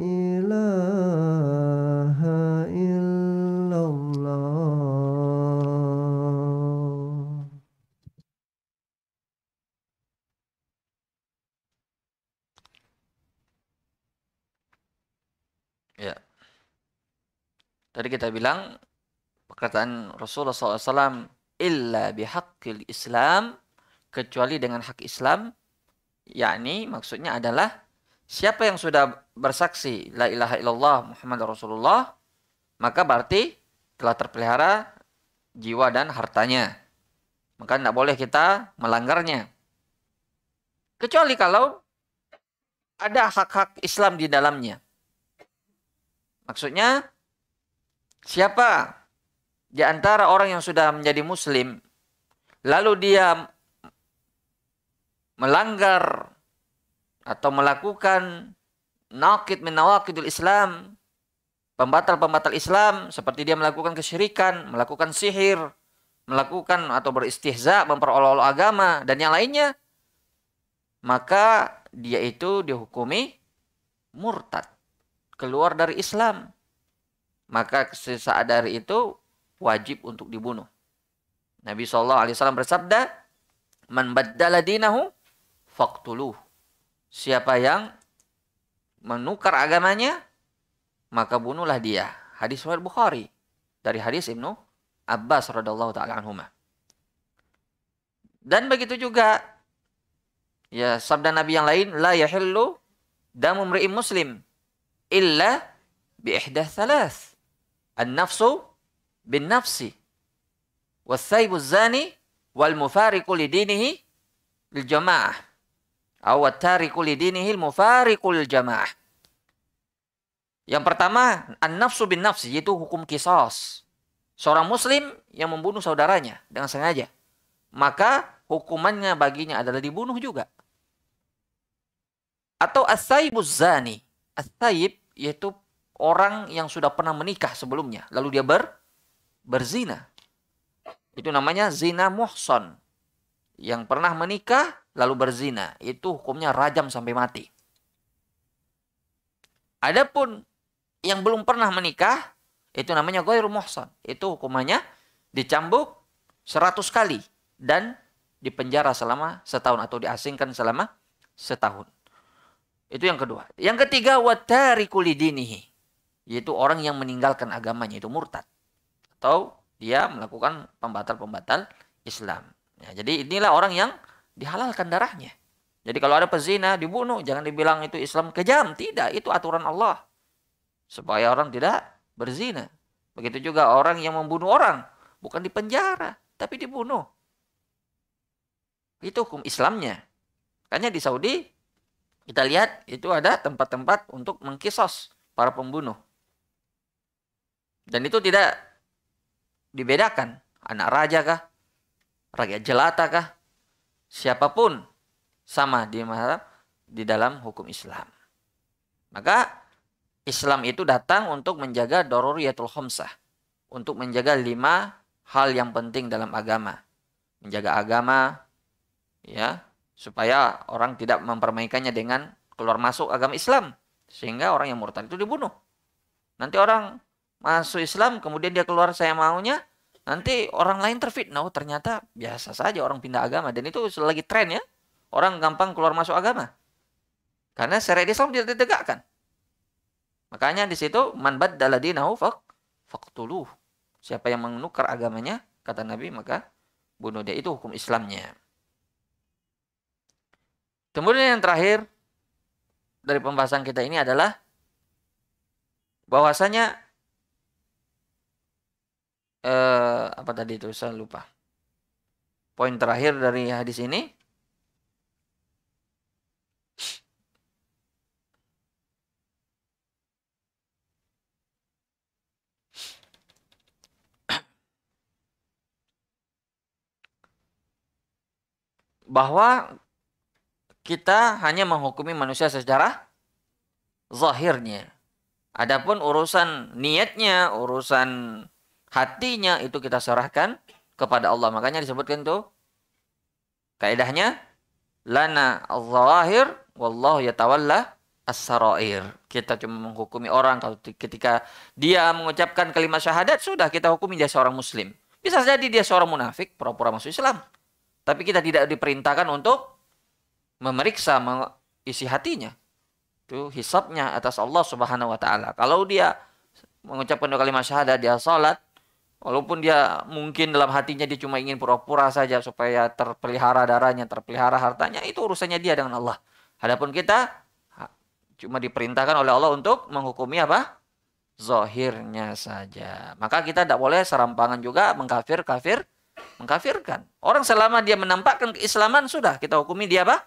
ilaha illallah Ya Tadi kita bilang perkataan Rasulullah SAW illa bihaqqil Islam kecuali dengan hak Islam yakni maksudnya adalah siapa yang sudah bersaksi la ilaha illallah Muhammad Rasulullah maka berarti telah terpelihara jiwa dan hartanya maka tidak boleh kita melanggarnya kecuali kalau ada hak-hak Islam di dalamnya maksudnya siapa di antara orang yang sudah menjadi muslim lalu dia melanggar atau melakukan naqid min nawaqidul Islam, pembatal-pembatal Islam seperti dia melakukan kesyirikan, melakukan sihir, melakukan atau beristihza, memperolok-olok agama dan yang lainnya, maka dia itu dihukumi murtad, keluar dari Islam. Maka sesaat dari itu wajib untuk dibunuh. Nabi Shallallahu alaihi wasallam bersabda, "Man baddala dinahu faqtuluh." Siapa yang menukar agamanya, maka bunuhlah dia. Hadis riwayat Bukhari dari hadis Ibnu Abbas radhiyallahu taala anhuma. Dan begitu juga ya sabda Nabi yang lain la yahillu damu mri'in muslim illa bi ihda thalath. An-nafsu bin nafsi was zani wal mufariqu dinihi lil jamaah Awat tariku lidinihil mufarikul jamaah. Yang pertama, an-nafsu bin nafs, yaitu hukum kisos. Seorang muslim yang membunuh saudaranya dengan sengaja. Maka hukumannya baginya adalah dibunuh juga. Atau as-saibuz zani. As-saib yaitu orang yang sudah pernah menikah sebelumnya. Lalu dia ber, berzina. Itu namanya zina muhson. Yang pernah menikah lalu berzina, itu hukumnya rajam sampai mati. Adapun yang belum pernah menikah, itu namanya goir muhsan. Itu hukumannya dicambuk 100 kali dan dipenjara selama setahun atau diasingkan selama setahun. Itu yang kedua. Yang ketiga watari kulidinihi. Yaitu orang yang meninggalkan agamanya itu murtad. Atau dia melakukan pembatal-pembatal Islam. Ya, jadi inilah orang yang dihalalkan darahnya. Jadi kalau ada pezina dibunuh, jangan dibilang itu Islam kejam. Tidak, itu aturan Allah. Supaya orang tidak berzina. Begitu juga orang yang membunuh orang. Bukan dipenjara, tapi dibunuh. Itu hukum Islamnya. makanya di Saudi, kita lihat itu ada tempat-tempat untuk mengkisos para pembunuh. Dan itu tidak dibedakan. Anak raja kah? Rakyat jelata kah? siapapun sama di di dalam hukum Islam. Maka Islam itu datang untuk menjaga daruriyatul khomsah. Untuk menjaga lima hal yang penting dalam agama. Menjaga agama, ya supaya orang tidak mempermainkannya dengan keluar masuk agama Islam. Sehingga orang yang murtad itu dibunuh. Nanti orang masuk Islam, kemudian dia keluar saya maunya, Nanti orang lain terfitnah, oh, ternyata biasa saja orang pindah agama dan itu lagi tren ya. Orang gampang keluar masuk agama. Karena syariat Islam tidak ditegakkan. Makanya di situ man baddala dinahu fak faqtuluh. Siapa yang menukar agamanya, kata Nabi, maka bunuh dia. Itu hukum Islamnya. Kemudian yang terakhir dari pembahasan kita ini adalah bahwasanya eh, apa tadi itu saya lupa. Poin terakhir dari hadis ini bahwa kita hanya menghukumi manusia secara zahirnya. Adapun urusan niatnya, urusan hatinya itu kita serahkan kepada Allah. Makanya disebutkan tuh kaidahnya lana al-zawahir wallahu yatawalla as-sarair. Kita cuma menghukumi orang kalau ketika dia mengucapkan kalimat syahadat sudah kita hukumi dia seorang muslim. Bisa jadi dia seorang munafik pura-pura masuk Islam. Tapi kita tidak diperintahkan untuk memeriksa isi hatinya. Itu hisapnya atas Allah Subhanahu wa taala. Kalau dia mengucapkan dua kalimat syahadat dia salat Walaupun dia mungkin dalam hatinya dia cuma ingin pura-pura saja supaya terpelihara darahnya, terpelihara hartanya, itu urusannya dia dengan Allah. Adapun kita cuma diperintahkan oleh Allah untuk menghukumi apa? Zohirnya saja. Maka kita tidak boleh serampangan juga mengkafir-kafir, mengkafirkan. Orang selama dia menampakkan keislaman sudah kita hukumi dia apa?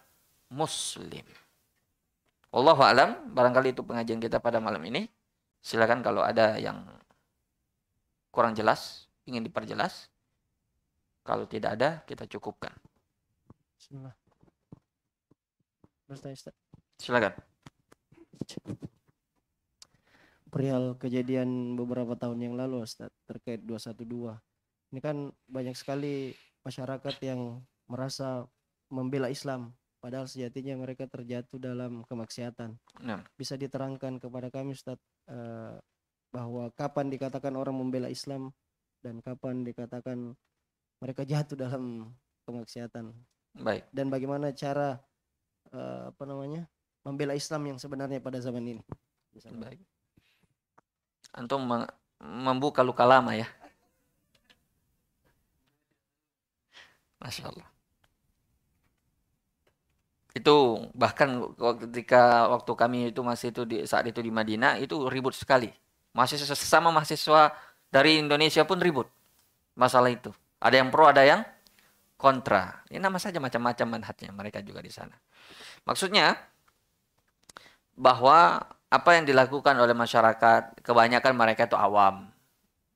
Muslim. Allah alam, barangkali itu pengajian kita pada malam ini. Silakan kalau ada yang kurang jelas, ingin diperjelas. Kalau tidak ada, kita cukupkan. Bismillah. Bertanya, Ustaz. Silakan. Perihal kejadian beberapa tahun yang lalu, Ustaz, terkait 212. Ini kan banyak sekali masyarakat yang merasa membela Islam, padahal sejatinya mereka terjatuh dalam kemaksiatan. Nah. Bisa diterangkan kepada kami, Ustaz, uh, bahwa kapan dikatakan orang membela Islam dan kapan dikatakan mereka jatuh dalam kemaksiatan. Baik. Dan bagaimana cara uh, apa namanya? membela Islam yang sebenarnya pada zaman ini. Misalnya. Baik. Antum membuka luka lama ya. Masya Allah. Itu bahkan ketika waktu kami itu masih itu di, saat itu di Madinah itu ribut sekali mahasiswa sesama mahasiswa dari Indonesia pun ribut masalah itu. Ada yang pro, ada yang kontra. Ini nama saja macam-macam manhatnya mereka juga di sana. Maksudnya bahwa apa yang dilakukan oleh masyarakat kebanyakan mereka itu awam.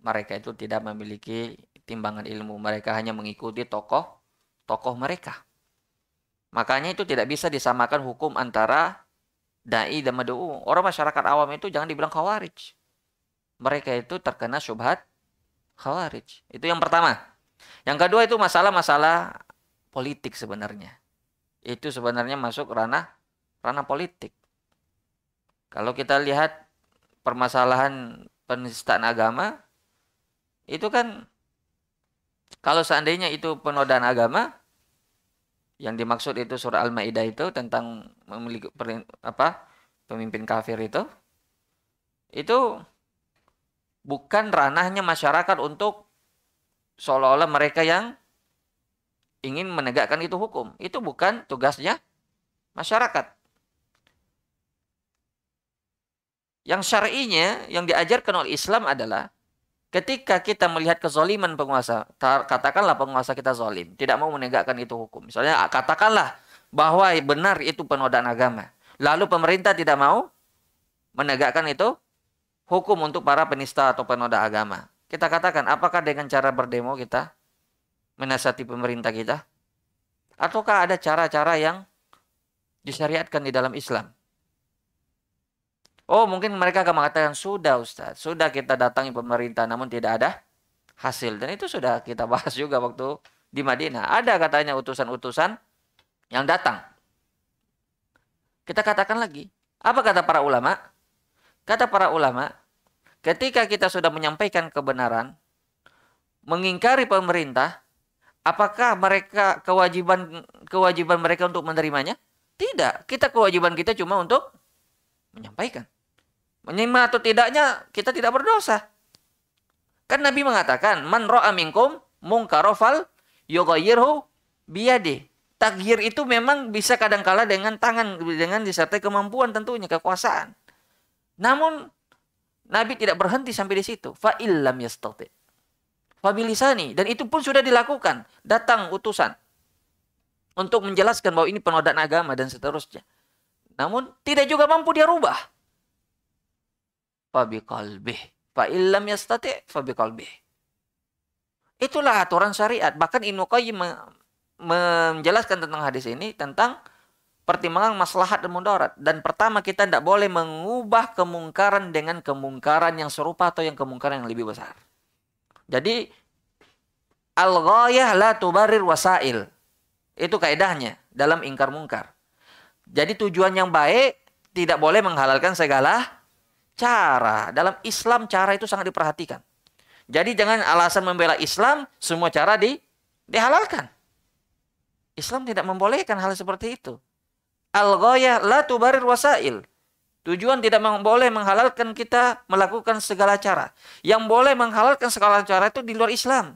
Mereka itu tidak memiliki timbangan ilmu, mereka hanya mengikuti tokoh tokoh mereka. Makanya itu tidak bisa disamakan hukum antara dai dan madu. Orang masyarakat awam itu jangan dibilang khawarij mereka itu terkena syubhat khawarij. Itu yang pertama. Yang kedua itu masalah-masalah politik sebenarnya. Itu sebenarnya masuk ranah ranah politik. Kalau kita lihat permasalahan penistaan agama itu kan kalau seandainya itu penodaan agama yang dimaksud itu surah Al-Maidah itu tentang memiliki apa pemimpin kafir itu itu bukan ranahnya masyarakat untuk seolah-olah mereka yang ingin menegakkan itu hukum. Itu bukan tugasnya masyarakat. Yang syar'inya yang diajarkan oleh Islam adalah ketika kita melihat kezaliman penguasa, katakanlah penguasa kita zolim, tidak mau menegakkan itu hukum. Misalnya ah, katakanlah bahwa benar itu penodaan agama. Lalu pemerintah tidak mau menegakkan itu hukum untuk para penista atau penoda agama. Kita katakan, apakah dengan cara berdemo kita menasati pemerintah kita? Ataukah ada cara-cara yang disyariatkan di dalam Islam? Oh, mungkin mereka akan mengatakan, sudah Ustaz, sudah kita datangi pemerintah namun tidak ada hasil. Dan itu sudah kita bahas juga waktu di Madinah. Ada katanya utusan-utusan yang datang. Kita katakan lagi, apa kata para ulama? Kata para ulama, ketika kita sudah menyampaikan kebenaran, mengingkari pemerintah, apakah mereka kewajiban kewajiban mereka untuk menerimanya? Tidak, kita kewajiban kita cuma untuk menyampaikan. menyimak atau tidaknya kita tidak berdosa. Kan Nabi mengatakan, "Man ra'a minkum mungkarofal yughayyirhu biyadi." takhir itu memang bisa kadangkala dengan tangan, dengan disertai kemampuan tentunya, kekuasaan. Namun Nabi tidak berhenti sampai di situ. Fa illam yastati. Fabilisani dan itu pun sudah dilakukan. Datang utusan untuk menjelaskan bahwa ini penodaan agama dan seterusnya. Namun tidak juga mampu dia rubah. Fabi qalbi. Fa illam yastati fabi qalbi. Itulah aturan syariat. Bahkan Ibnu Qayyim menjelaskan tentang hadis ini tentang pertimbangan maslahat dan mudarat. Dan pertama kita tidak boleh mengubah kemungkaran dengan kemungkaran yang serupa atau yang kemungkaran yang lebih besar. Jadi al-ghayah la tubarir wasail. Itu kaidahnya dalam ingkar mungkar. Jadi tujuan yang baik tidak boleh menghalalkan segala cara. Dalam Islam cara itu sangat diperhatikan. Jadi jangan alasan membela Islam semua cara di dihalalkan. Islam tidak membolehkan hal seperti itu. Al-ghayah la tubarir wasail. Tujuan tidak boleh menghalalkan kita melakukan segala cara. Yang boleh menghalalkan segala cara itu di luar Islam.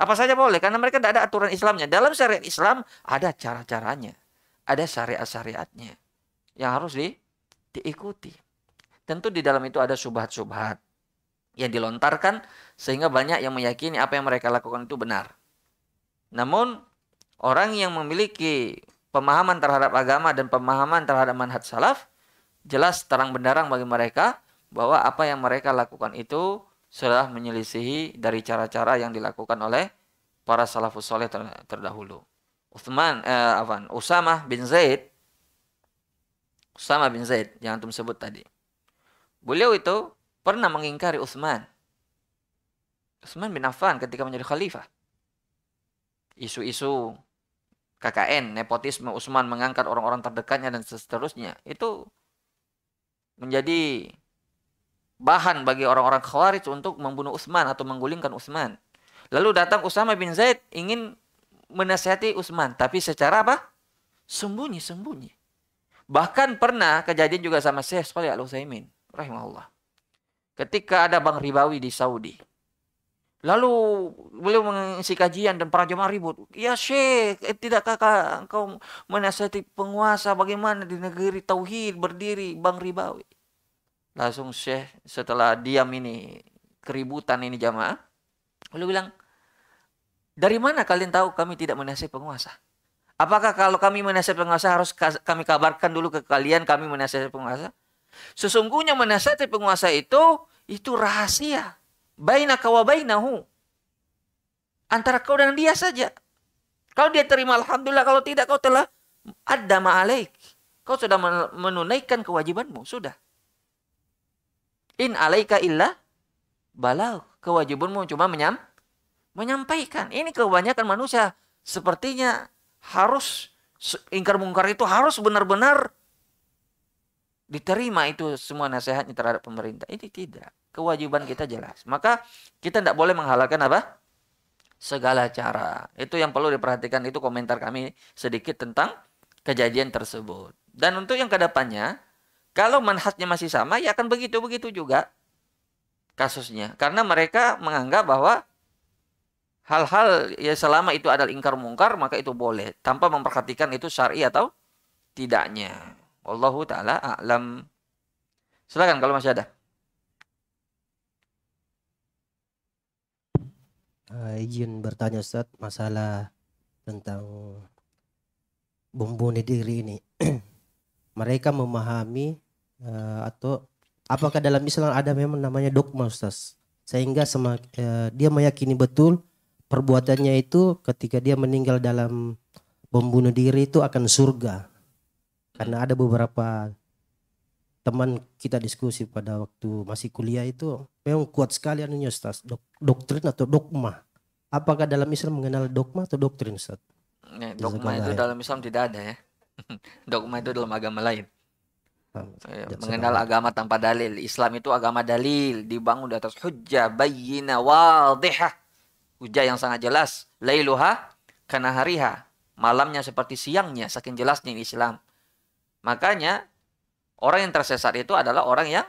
Apa saja boleh, karena mereka tidak ada aturan Islamnya. Dalam syariat Islam ada cara-caranya. Ada syariat-syariatnya. Yang harus di, diikuti. Tentu di dalam itu ada subhat-subhat. Yang dilontarkan sehingga banyak yang meyakini apa yang mereka lakukan itu benar. Namun orang yang memiliki pemahaman terhadap agama dan pemahaman terhadap manhaj salaf jelas terang benderang bagi mereka bahwa apa yang mereka lakukan itu sudah menyelisihi dari cara-cara yang dilakukan oleh para salafus soleh ter terdahulu. Uthman, eh, afan, Usama bin Zaid, Usama bin Zaid yang antum sebut tadi. Beliau itu pernah mengingkari Uthman. Uthman bin Affan ketika menjadi khalifah. Isu-isu KKN, nepotisme, Usman mengangkat orang-orang terdekatnya dan seterusnya. Itu menjadi bahan bagi orang-orang Khawarij untuk membunuh Utsman atau menggulingkan Utsman. Lalu datang Usama bin Zaid ingin menasihati Utsman, tapi secara apa? Sembunyi-sembunyi. Bahkan pernah kejadian juga sama Syekh Saleh Al Utsaimin rahimahullah. Ketika ada Bang Ribawi di Saudi, Lalu beliau mengisi kajian dan para jemaah ribut. Ya Syekh, eh, tidak kakak engkau menasihati penguasa bagaimana di negeri Tauhid berdiri Bang Ribawi. Langsung Syekh setelah diam ini, keributan ini jamaah. Beliau bilang, dari mana kalian tahu kami tidak menasihati penguasa? Apakah kalau kami menasihati penguasa harus kami kabarkan dulu ke kalian kami menasihati penguasa? Sesungguhnya menasihati penguasa itu, itu rahasia baina wa bainahu. Antara kau dan dia saja. Kalau dia terima alhamdulillah, kalau tidak kau telah ada ma'alaik. Kau sudah menunaikan kewajibanmu, sudah. In alaika illa balau. Kewajibanmu cuma menyam, menyampaikan. Ini kebanyakan manusia sepertinya harus ingkar mungkar itu harus benar-benar diterima itu semua nasihatnya terhadap pemerintah. Ini tidak kewajiban kita jelas. Maka kita tidak boleh menghalalkan apa? Segala cara. Itu yang perlu diperhatikan. Itu komentar kami sedikit tentang kejadian tersebut. Dan untuk yang kedepannya, kalau manhajnya masih sama, ya akan begitu-begitu juga kasusnya. Karena mereka menganggap bahwa hal-hal ya selama itu adalah ingkar mungkar maka itu boleh tanpa memperhatikan itu syar'i atau tidaknya. Wallahu taala a'lam. Silakan kalau masih ada. uh, izin bertanya Ustaz masalah tentang bumbu diri ini. Mereka memahami uh, atau apakah dalam Islam ada memang namanya dogma Ustaz? Sehingga sama uh, eh, dia meyakini betul perbuatannya itu ketika dia meninggal dalam bumbu diri itu akan surga. Karena ada beberapa teman kita diskusi pada waktu masih kuliah itu memang kuat sekali anunya Ustaz, dok, doktrin atau dogma. Apakah dalam Islam mengenal dogma atau doktrin Ustaz? Ya, dogma itu dalam Islam tidak ada ya. dogma itu dalam agama lain. Ya, mengenal sedang. agama tanpa dalil. Islam itu agama dalil, dibangun di atas hujjah bayyina wadihah. Hujjah yang sangat jelas. Lailuha kana hariha. Malamnya seperti siangnya, saking jelasnya Islam. Makanya Orang yang tersesat itu adalah orang yang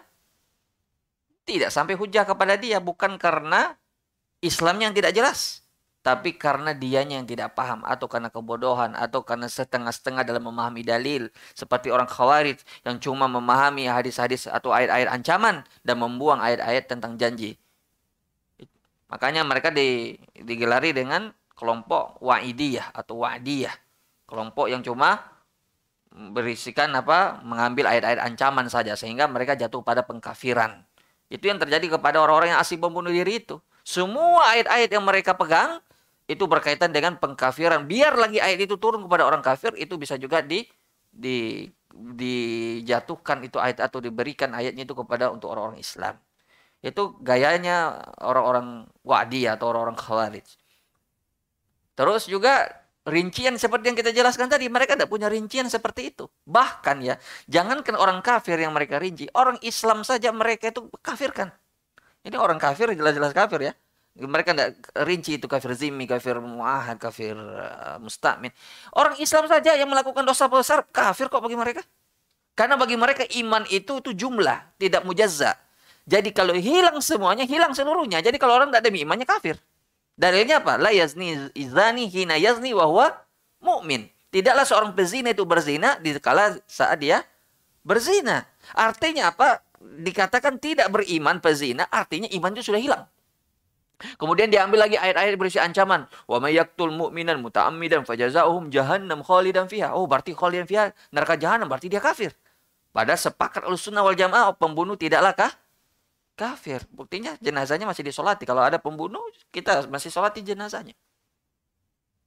tidak sampai hujah kepada dia bukan karena Islamnya yang tidak jelas, tapi karena dianya yang tidak paham atau karena kebodohan atau karena setengah-setengah dalam memahami dalil seperti orang khawarij yang cuma memahami hadis-hadis atau ayat-ayat ancaman dan membuang ayat-ayat tentang janji. Makanya mereka digelari dengan kelompok wa'idiyah atau wa'diyah. Kelompok yang cuma berisikan apa mengambil ayat-ayat ancaman saja sehingga mereka jatuh pada pengkafiran. Itu yang terjadi kepada orang-orang yang asyik membunuh diri itu. Semua ayat-ayat yang mereka pegang itu berkaitan dengan pengkafiran. Biar lagi ayat itu turun kepada orang kafir itu bisa juga di di dijatuhkan itu ayat atau diberikan ayatnya itu kepada untuk orang-orang Islam. Itu gayanya orang-orang Wa'di atau orang-orang Khawarij. Terus juga rincian seperti yang kita jelaskan tadi, mereka tidak punya rincian seperti itu. Bahkan ya, jangankan orang kafir yang mereka rinci, orang Islam saja mereka itu kafir kan Ini orang kafir jelas-jelas kafir ya. Mereka tidak rinci itu kafir zimmi, kafir muahad, kafir eh, mustamin. Orang Islam saja yang melakukan dosa besar kafir kok bagi mereka. Karena bagi mereka iman itu itu jumlah, tidak mujazza. Jadi kalau hilang semuanya, hilang seluruhnya. Jadi kalau orang tidak demi imannya kafir. Dalilnya apa? La yazni izani hina yazni wahwa mukmin. Tidaklah seorang pezina itu berzina di kala saat dia berzina. Artinya apa? Dikatakan tidak beriman pezina, artinya iman itu sudah hilang. Kemudian diambil lagi ayat-ayat berisi ancaman. Wa may yaqtul mu'minan muta'ammidan fajazaohum jahannam khalidan fiha. Oh, berarti khalidan fiha neraka jahanam, berarti dia kafir. Pada sepakat sunnah wal Jamaah pembunuh tidaklah kah? kafir. Buktinya jenazahnya masih disolati. Kalau ada pembunuh, kita masih solati jenazahnya.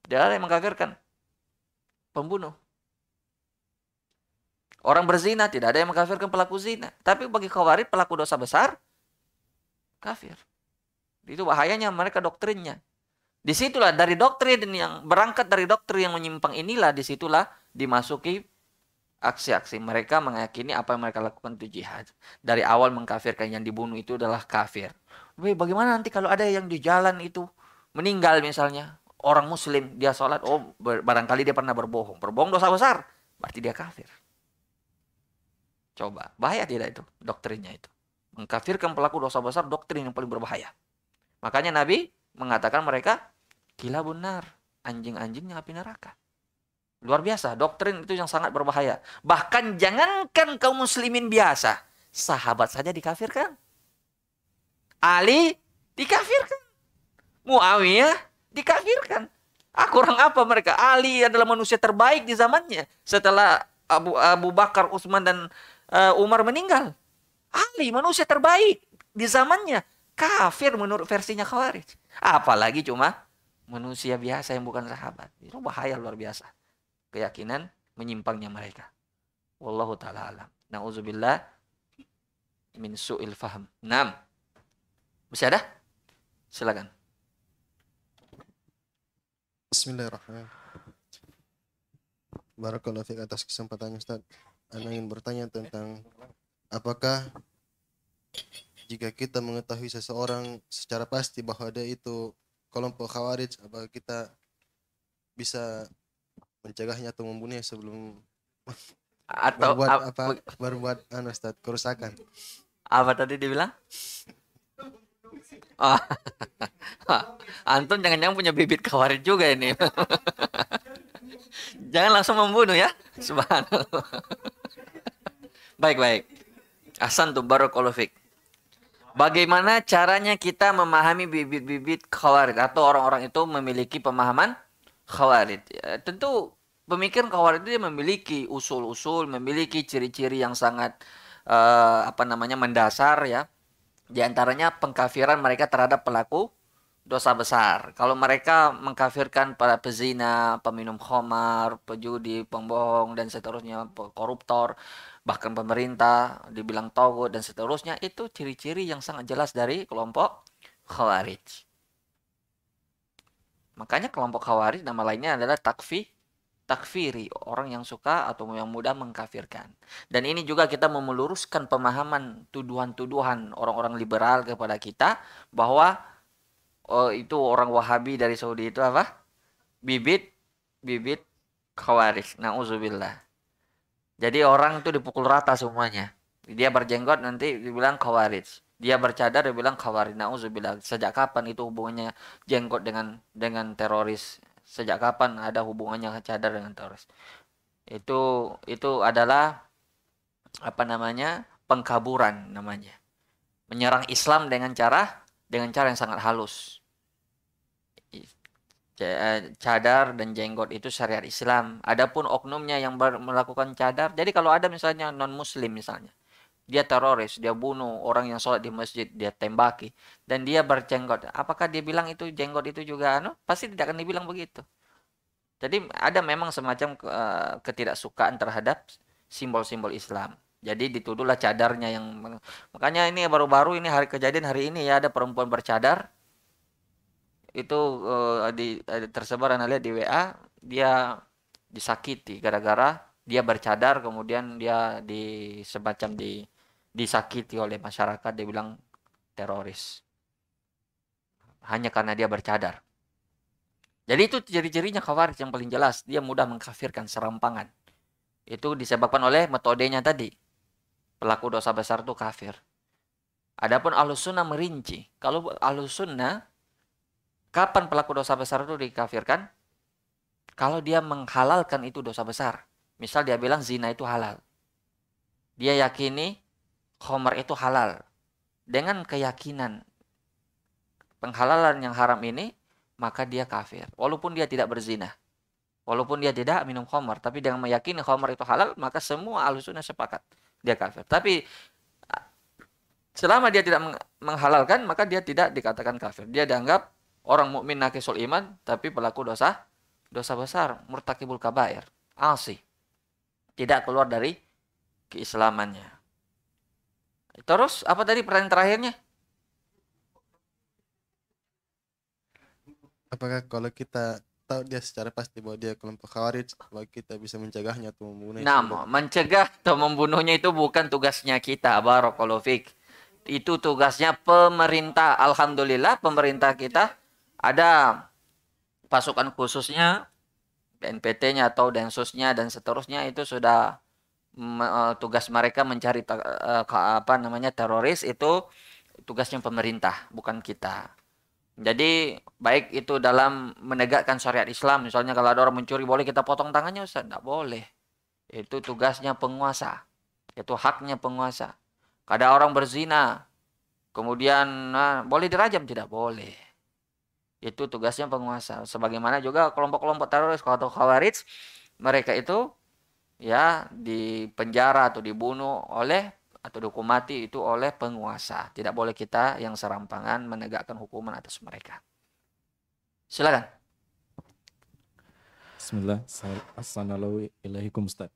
Tidak ada yang mengkafirkan. Pembunuh. Orang berzina, tidak ada yang mengkafirkan pelaku zina. Tapi bagi khawarij pelaku dosa besar, kafir. Itu bahayanya mereka doktrinnya. Disitulah dari doktrin yang berangkat dari doktrin yang menyimpang inilah disitulah dimasuki aksi-aksi mereka meyakini apa yang mereka lakukan itu jihad. Dari awal mengkafirkan yang dibunuh itu adalah kafir. Wih, bagaimana nanti kalau ada yang di jalan itu meninggal misalnya orang muslim dia sholat oh barangkali dia pernah berbohong berbohong dosa besar berarti dia kafir coba bahaya tidak itu doktrinnya itu mengkafirkan pelaku dosa besar doktrin yang paling berbahaya makanya nabi mengatakan mereka gila benar anjing-anjingnya api neraka Luar biasa, doktrin itu yang sangat berbahaya. Bahkan jangankan kaum muslimin biasa, sahabat saja dikafirkan. Ali dikafirkan. Muawiyah dikafirkan. Ah, kurang apa mereka? Ali adalah manusia terbaik di zamannya setelah Abu, Abu Bakar, Utsman dan uh, Umar meninggal. Ali manusia terbaik di zamannya. Kafir menurut versinya Khawarij. Apalagi cuma manusia biasa yang bukan sahabat. Itu bahaya luar biasa keyakinan menyimpangnya mereka. Wallahu taala alam. Nauzubillah min su'il faham. 6. Masih ada? Silakan. Bismillahirrahmanirrahim. Barakallahu fiik atas kesempatannya Ustaz. Ana ingin bertanya tentang apakah jika kita mengetahui seseorang secara pasti bahwa dia itu kelompok khawarij apakah kita bisa mencegahnya atau membunuhnya sebelum atau berbuat ap apa berbuat anu Ustaz, kerusakan. Apa tadi dibilang? Oh. Antum jangan-jangan punya bibit kawarit juga ini. jangan langsung membunuh ya. Subhanallah. Baik-baik. Asan tuh barokolofik Bagaimana caranya kita memahami bibit-bibit khawarij atau orang-orang itu memiliki pemahaman khawarij. Ya, tentu pemikiran khawarij itu memiliki usul-usul, memiliki ciri-ciri yang sangat uh, apa namanya mendasar ya. Di antaranya pengkafiran mereka terhadap pelaku dosa besar. Kalau mereka mengkafirkan para pezina, peminum khamar, pejudi, pembohong dan seterusnya, koruptor, bahkan pemerintah dibilang togo dan seterusnya itu ciri-ciri yang sangat jelas dari kelompok Khawarij. Makanya kelompok Khawarij nama lainnya adalah takfi takfiri, orang yang suka atau yang mudah mengkafirkan. Dan ini juga kita memeluruskan pemahaman tuduhan-tuduhan orang-orang liberal kepada kita bahwa oh, itu orang Wahabi dari Saudi itu apa? Bibit bibit Khawarij. Nauzubillah. Jadi orang itu dipukul rata semuanya. Dia berjenggot nanti dibilang Khawarij dia bercadar dia bilang khawarin aku sejak kapan itu hubungannya jenggot dengan dengan teroris sejak kapan ada hubungannya cadar dengan teroris itu itu adalah apa namanya pengkaburan namanya menyerang Islam dengan cara dengan cara yang sangat halus eh, cadar dan jenggot itu syariat Islam. Adapun oknumnya yang melakukan cadar, jadi kalau ada misalnya non Muslim misalnya, dia teroris, dia bunuh orang yang sholat di masjid, dia tembaki, dan dia berjenggot. Apakah dia bilang itu jenggot itu juga anu? Pasti tidak akan dibilang begitu. Jadi ada memang semacam uh, ketidaksukaan terhadap simbol-simbol Islam. Jadi dituduhlah cadarnya yang makanya ini baru-baru ini hari kejadian hari ini ya ada perempuan bercadar itu uh, di uh, tersebar anda lihat di WA dia disakiti gara-gara dia bercadar kemudian dia di semacam di disakiti oleh masyarakat dia bilang teroris hanya karena dia bercadar jadi itu ciri-cirinya khawarij yang paling jelas dia mudah mengkafirkan serampangan itu disebabkan oleh metodenya tadi pelaku dosa besar itu kafir adapun alusuna merinci kalau alusuna kapan pelaku dosa besar itu dikafirkan kalau dia menghalalkan itu dosa besar misal dia bilang zina itu halal dia yakini khomer itu halal dengan keyakinan penghalalan yang haram ini maka dia kafir walaupun dia tidak berzina walaupun dia tidak minum khomer tapi dengan meyakini khomer itu halal maka semua alusuna sepakat dia kafir tapi selama dia tidak menghalalkan maka dia tidak dikatakan kafir dia dianggap orang mukmin nakisul iman tapi pelaku dosa dosa besar murtakibul kabair alsi tidak keluar dari keislamannya Terus apa tadi pertanyaan terakhirnya? Apakah kalau kita tahu dia secara pasti bahwa dia kelompok khawarij, kalau kita bisa mencegahnya atau membunuhnya? Nah, mencegah atau membunuhnya itu bukan tugasnya kita, barokolofik. Itu tugasnya pemerintah. Alhamdulillah pemerintah kita ada pasukan khususnya BNPT-nya atau Densusnya dan seterusnya itu sudah Eh, tugas mereka mencari eh, apa namanya teroris itu tugasnya pemerintah bukan kita. Jadi baik itu dalam menegakkan syariat Islam misalnya kalau ada orang mencuri boleh kita potong tangannya Ustaz? Tidak boleh. Itu tugasnya penguasa. Itu haknya penguasa. Kada orang berzina kemudian nah, boleh dirajam tidak boleh. Itu tugasnya penguasa. Sebagaimana juga kelompok-kelompok teroris atau khawarij mereka itu ya di penjara atau dibunuh oleh atau dihukum mati itu oleh penguasa. Tidak boleh kita yang serampangan menegakkan hukuman atas mereka. Silakan. Bismillah. Assalamualaikum Ustaz.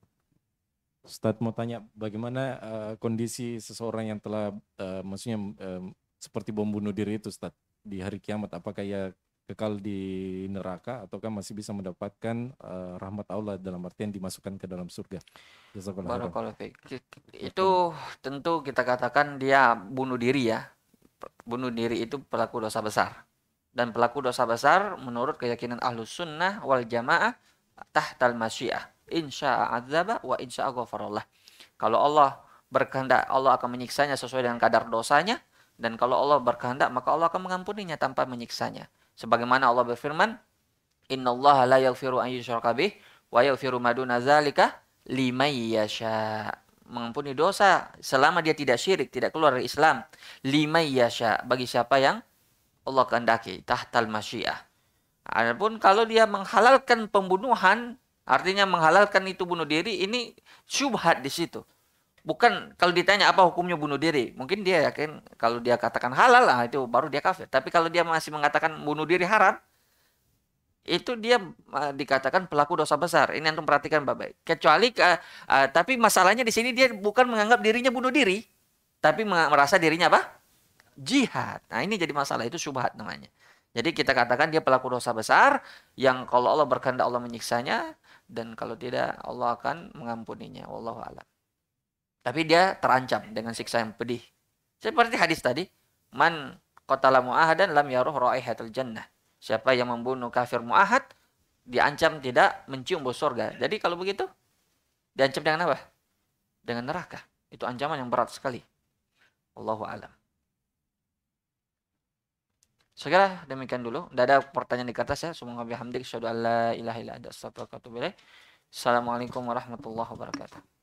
Ustaz mau tanya bagaimana uh, kondisi seseorang yang telah uh, maksudnya uh, seperti bom bunuh diri itu Ustaz di hari kiamat apakah ia kekal di neraka ataukah masih bisa mendapatkan uh, rahmat Allah dalam artian dimasukkan ke dalam surga. Itu tentu kita katakan dia bunuh diri ya. Bunuh diri itu pelaku dosa besar. Dan pelaku dosa besar menurut keyakinan ahlus sunnah wal jamaah tahtal masyiah. Insya azaba wa insya ghafarallah. Kalau Allah berkehendak Allah akan menyiksanya sesuai dengan kadar dosanya dan kalau Allah berkehendak maka Allah akan mengampuninya tanpa menyiksanya. Sebagaimana Allah berfirman, "Innallaha la yaghfiru an yushraka bih wa yaghfiru ma duna dzalika yasha." Mengampuni dosa selama dia tidak syirik, tidak keluar dari Islam. Liman yasha bagi siapa yang Allah kehendaki tahtal masyiah. Adapun kalau dia menghalalkan pembunuhan, artinya menghalalkan itu bunuh diri, ini syubhat di situ bukan kalau ditanya apa hukumnya bunuh diri, mungkin dia yakin kalau dia katakan halal lah itu baru dia kafir. Tapi kalau dia masih mengatakan bunuh diri haram, itu dia uh, dikatakan pelaku dosa besar. Ini antum perhatikan baik-baik. Kecuali uh, uh, tapi masalahnya di sini dia bukan menganggap dirinya bunuh diri, tapi merasa dirinya apa? Jihad. Nah, ini jadi masalah itu syubhat namanya. Jadi kita katakan dia pelaku dosa besar yang kalau Allah berkehendak Allah menyiksanya dan kalau tidak Allah akan mengampuninya. Wallahu a'lam. Tapi dia terancam dengan siksa yang pedih. Seperti hadis tadi, man qatala dan lam yaruh raihatul jannah. Siapa yang membunuh kafir mu'ahad diancam tidak mencium bau surga. Jadi kalau begitu diancam dengan apa? Dengan neraka. Itu ancaman yang berat sekali. Allahu alam. Segera demikian dulu. Tidak ada pertanyaan di kertas ya. Semoga bihamdik. Asyadu an la Assalamualaikum warahmatullahi wabarakatuh.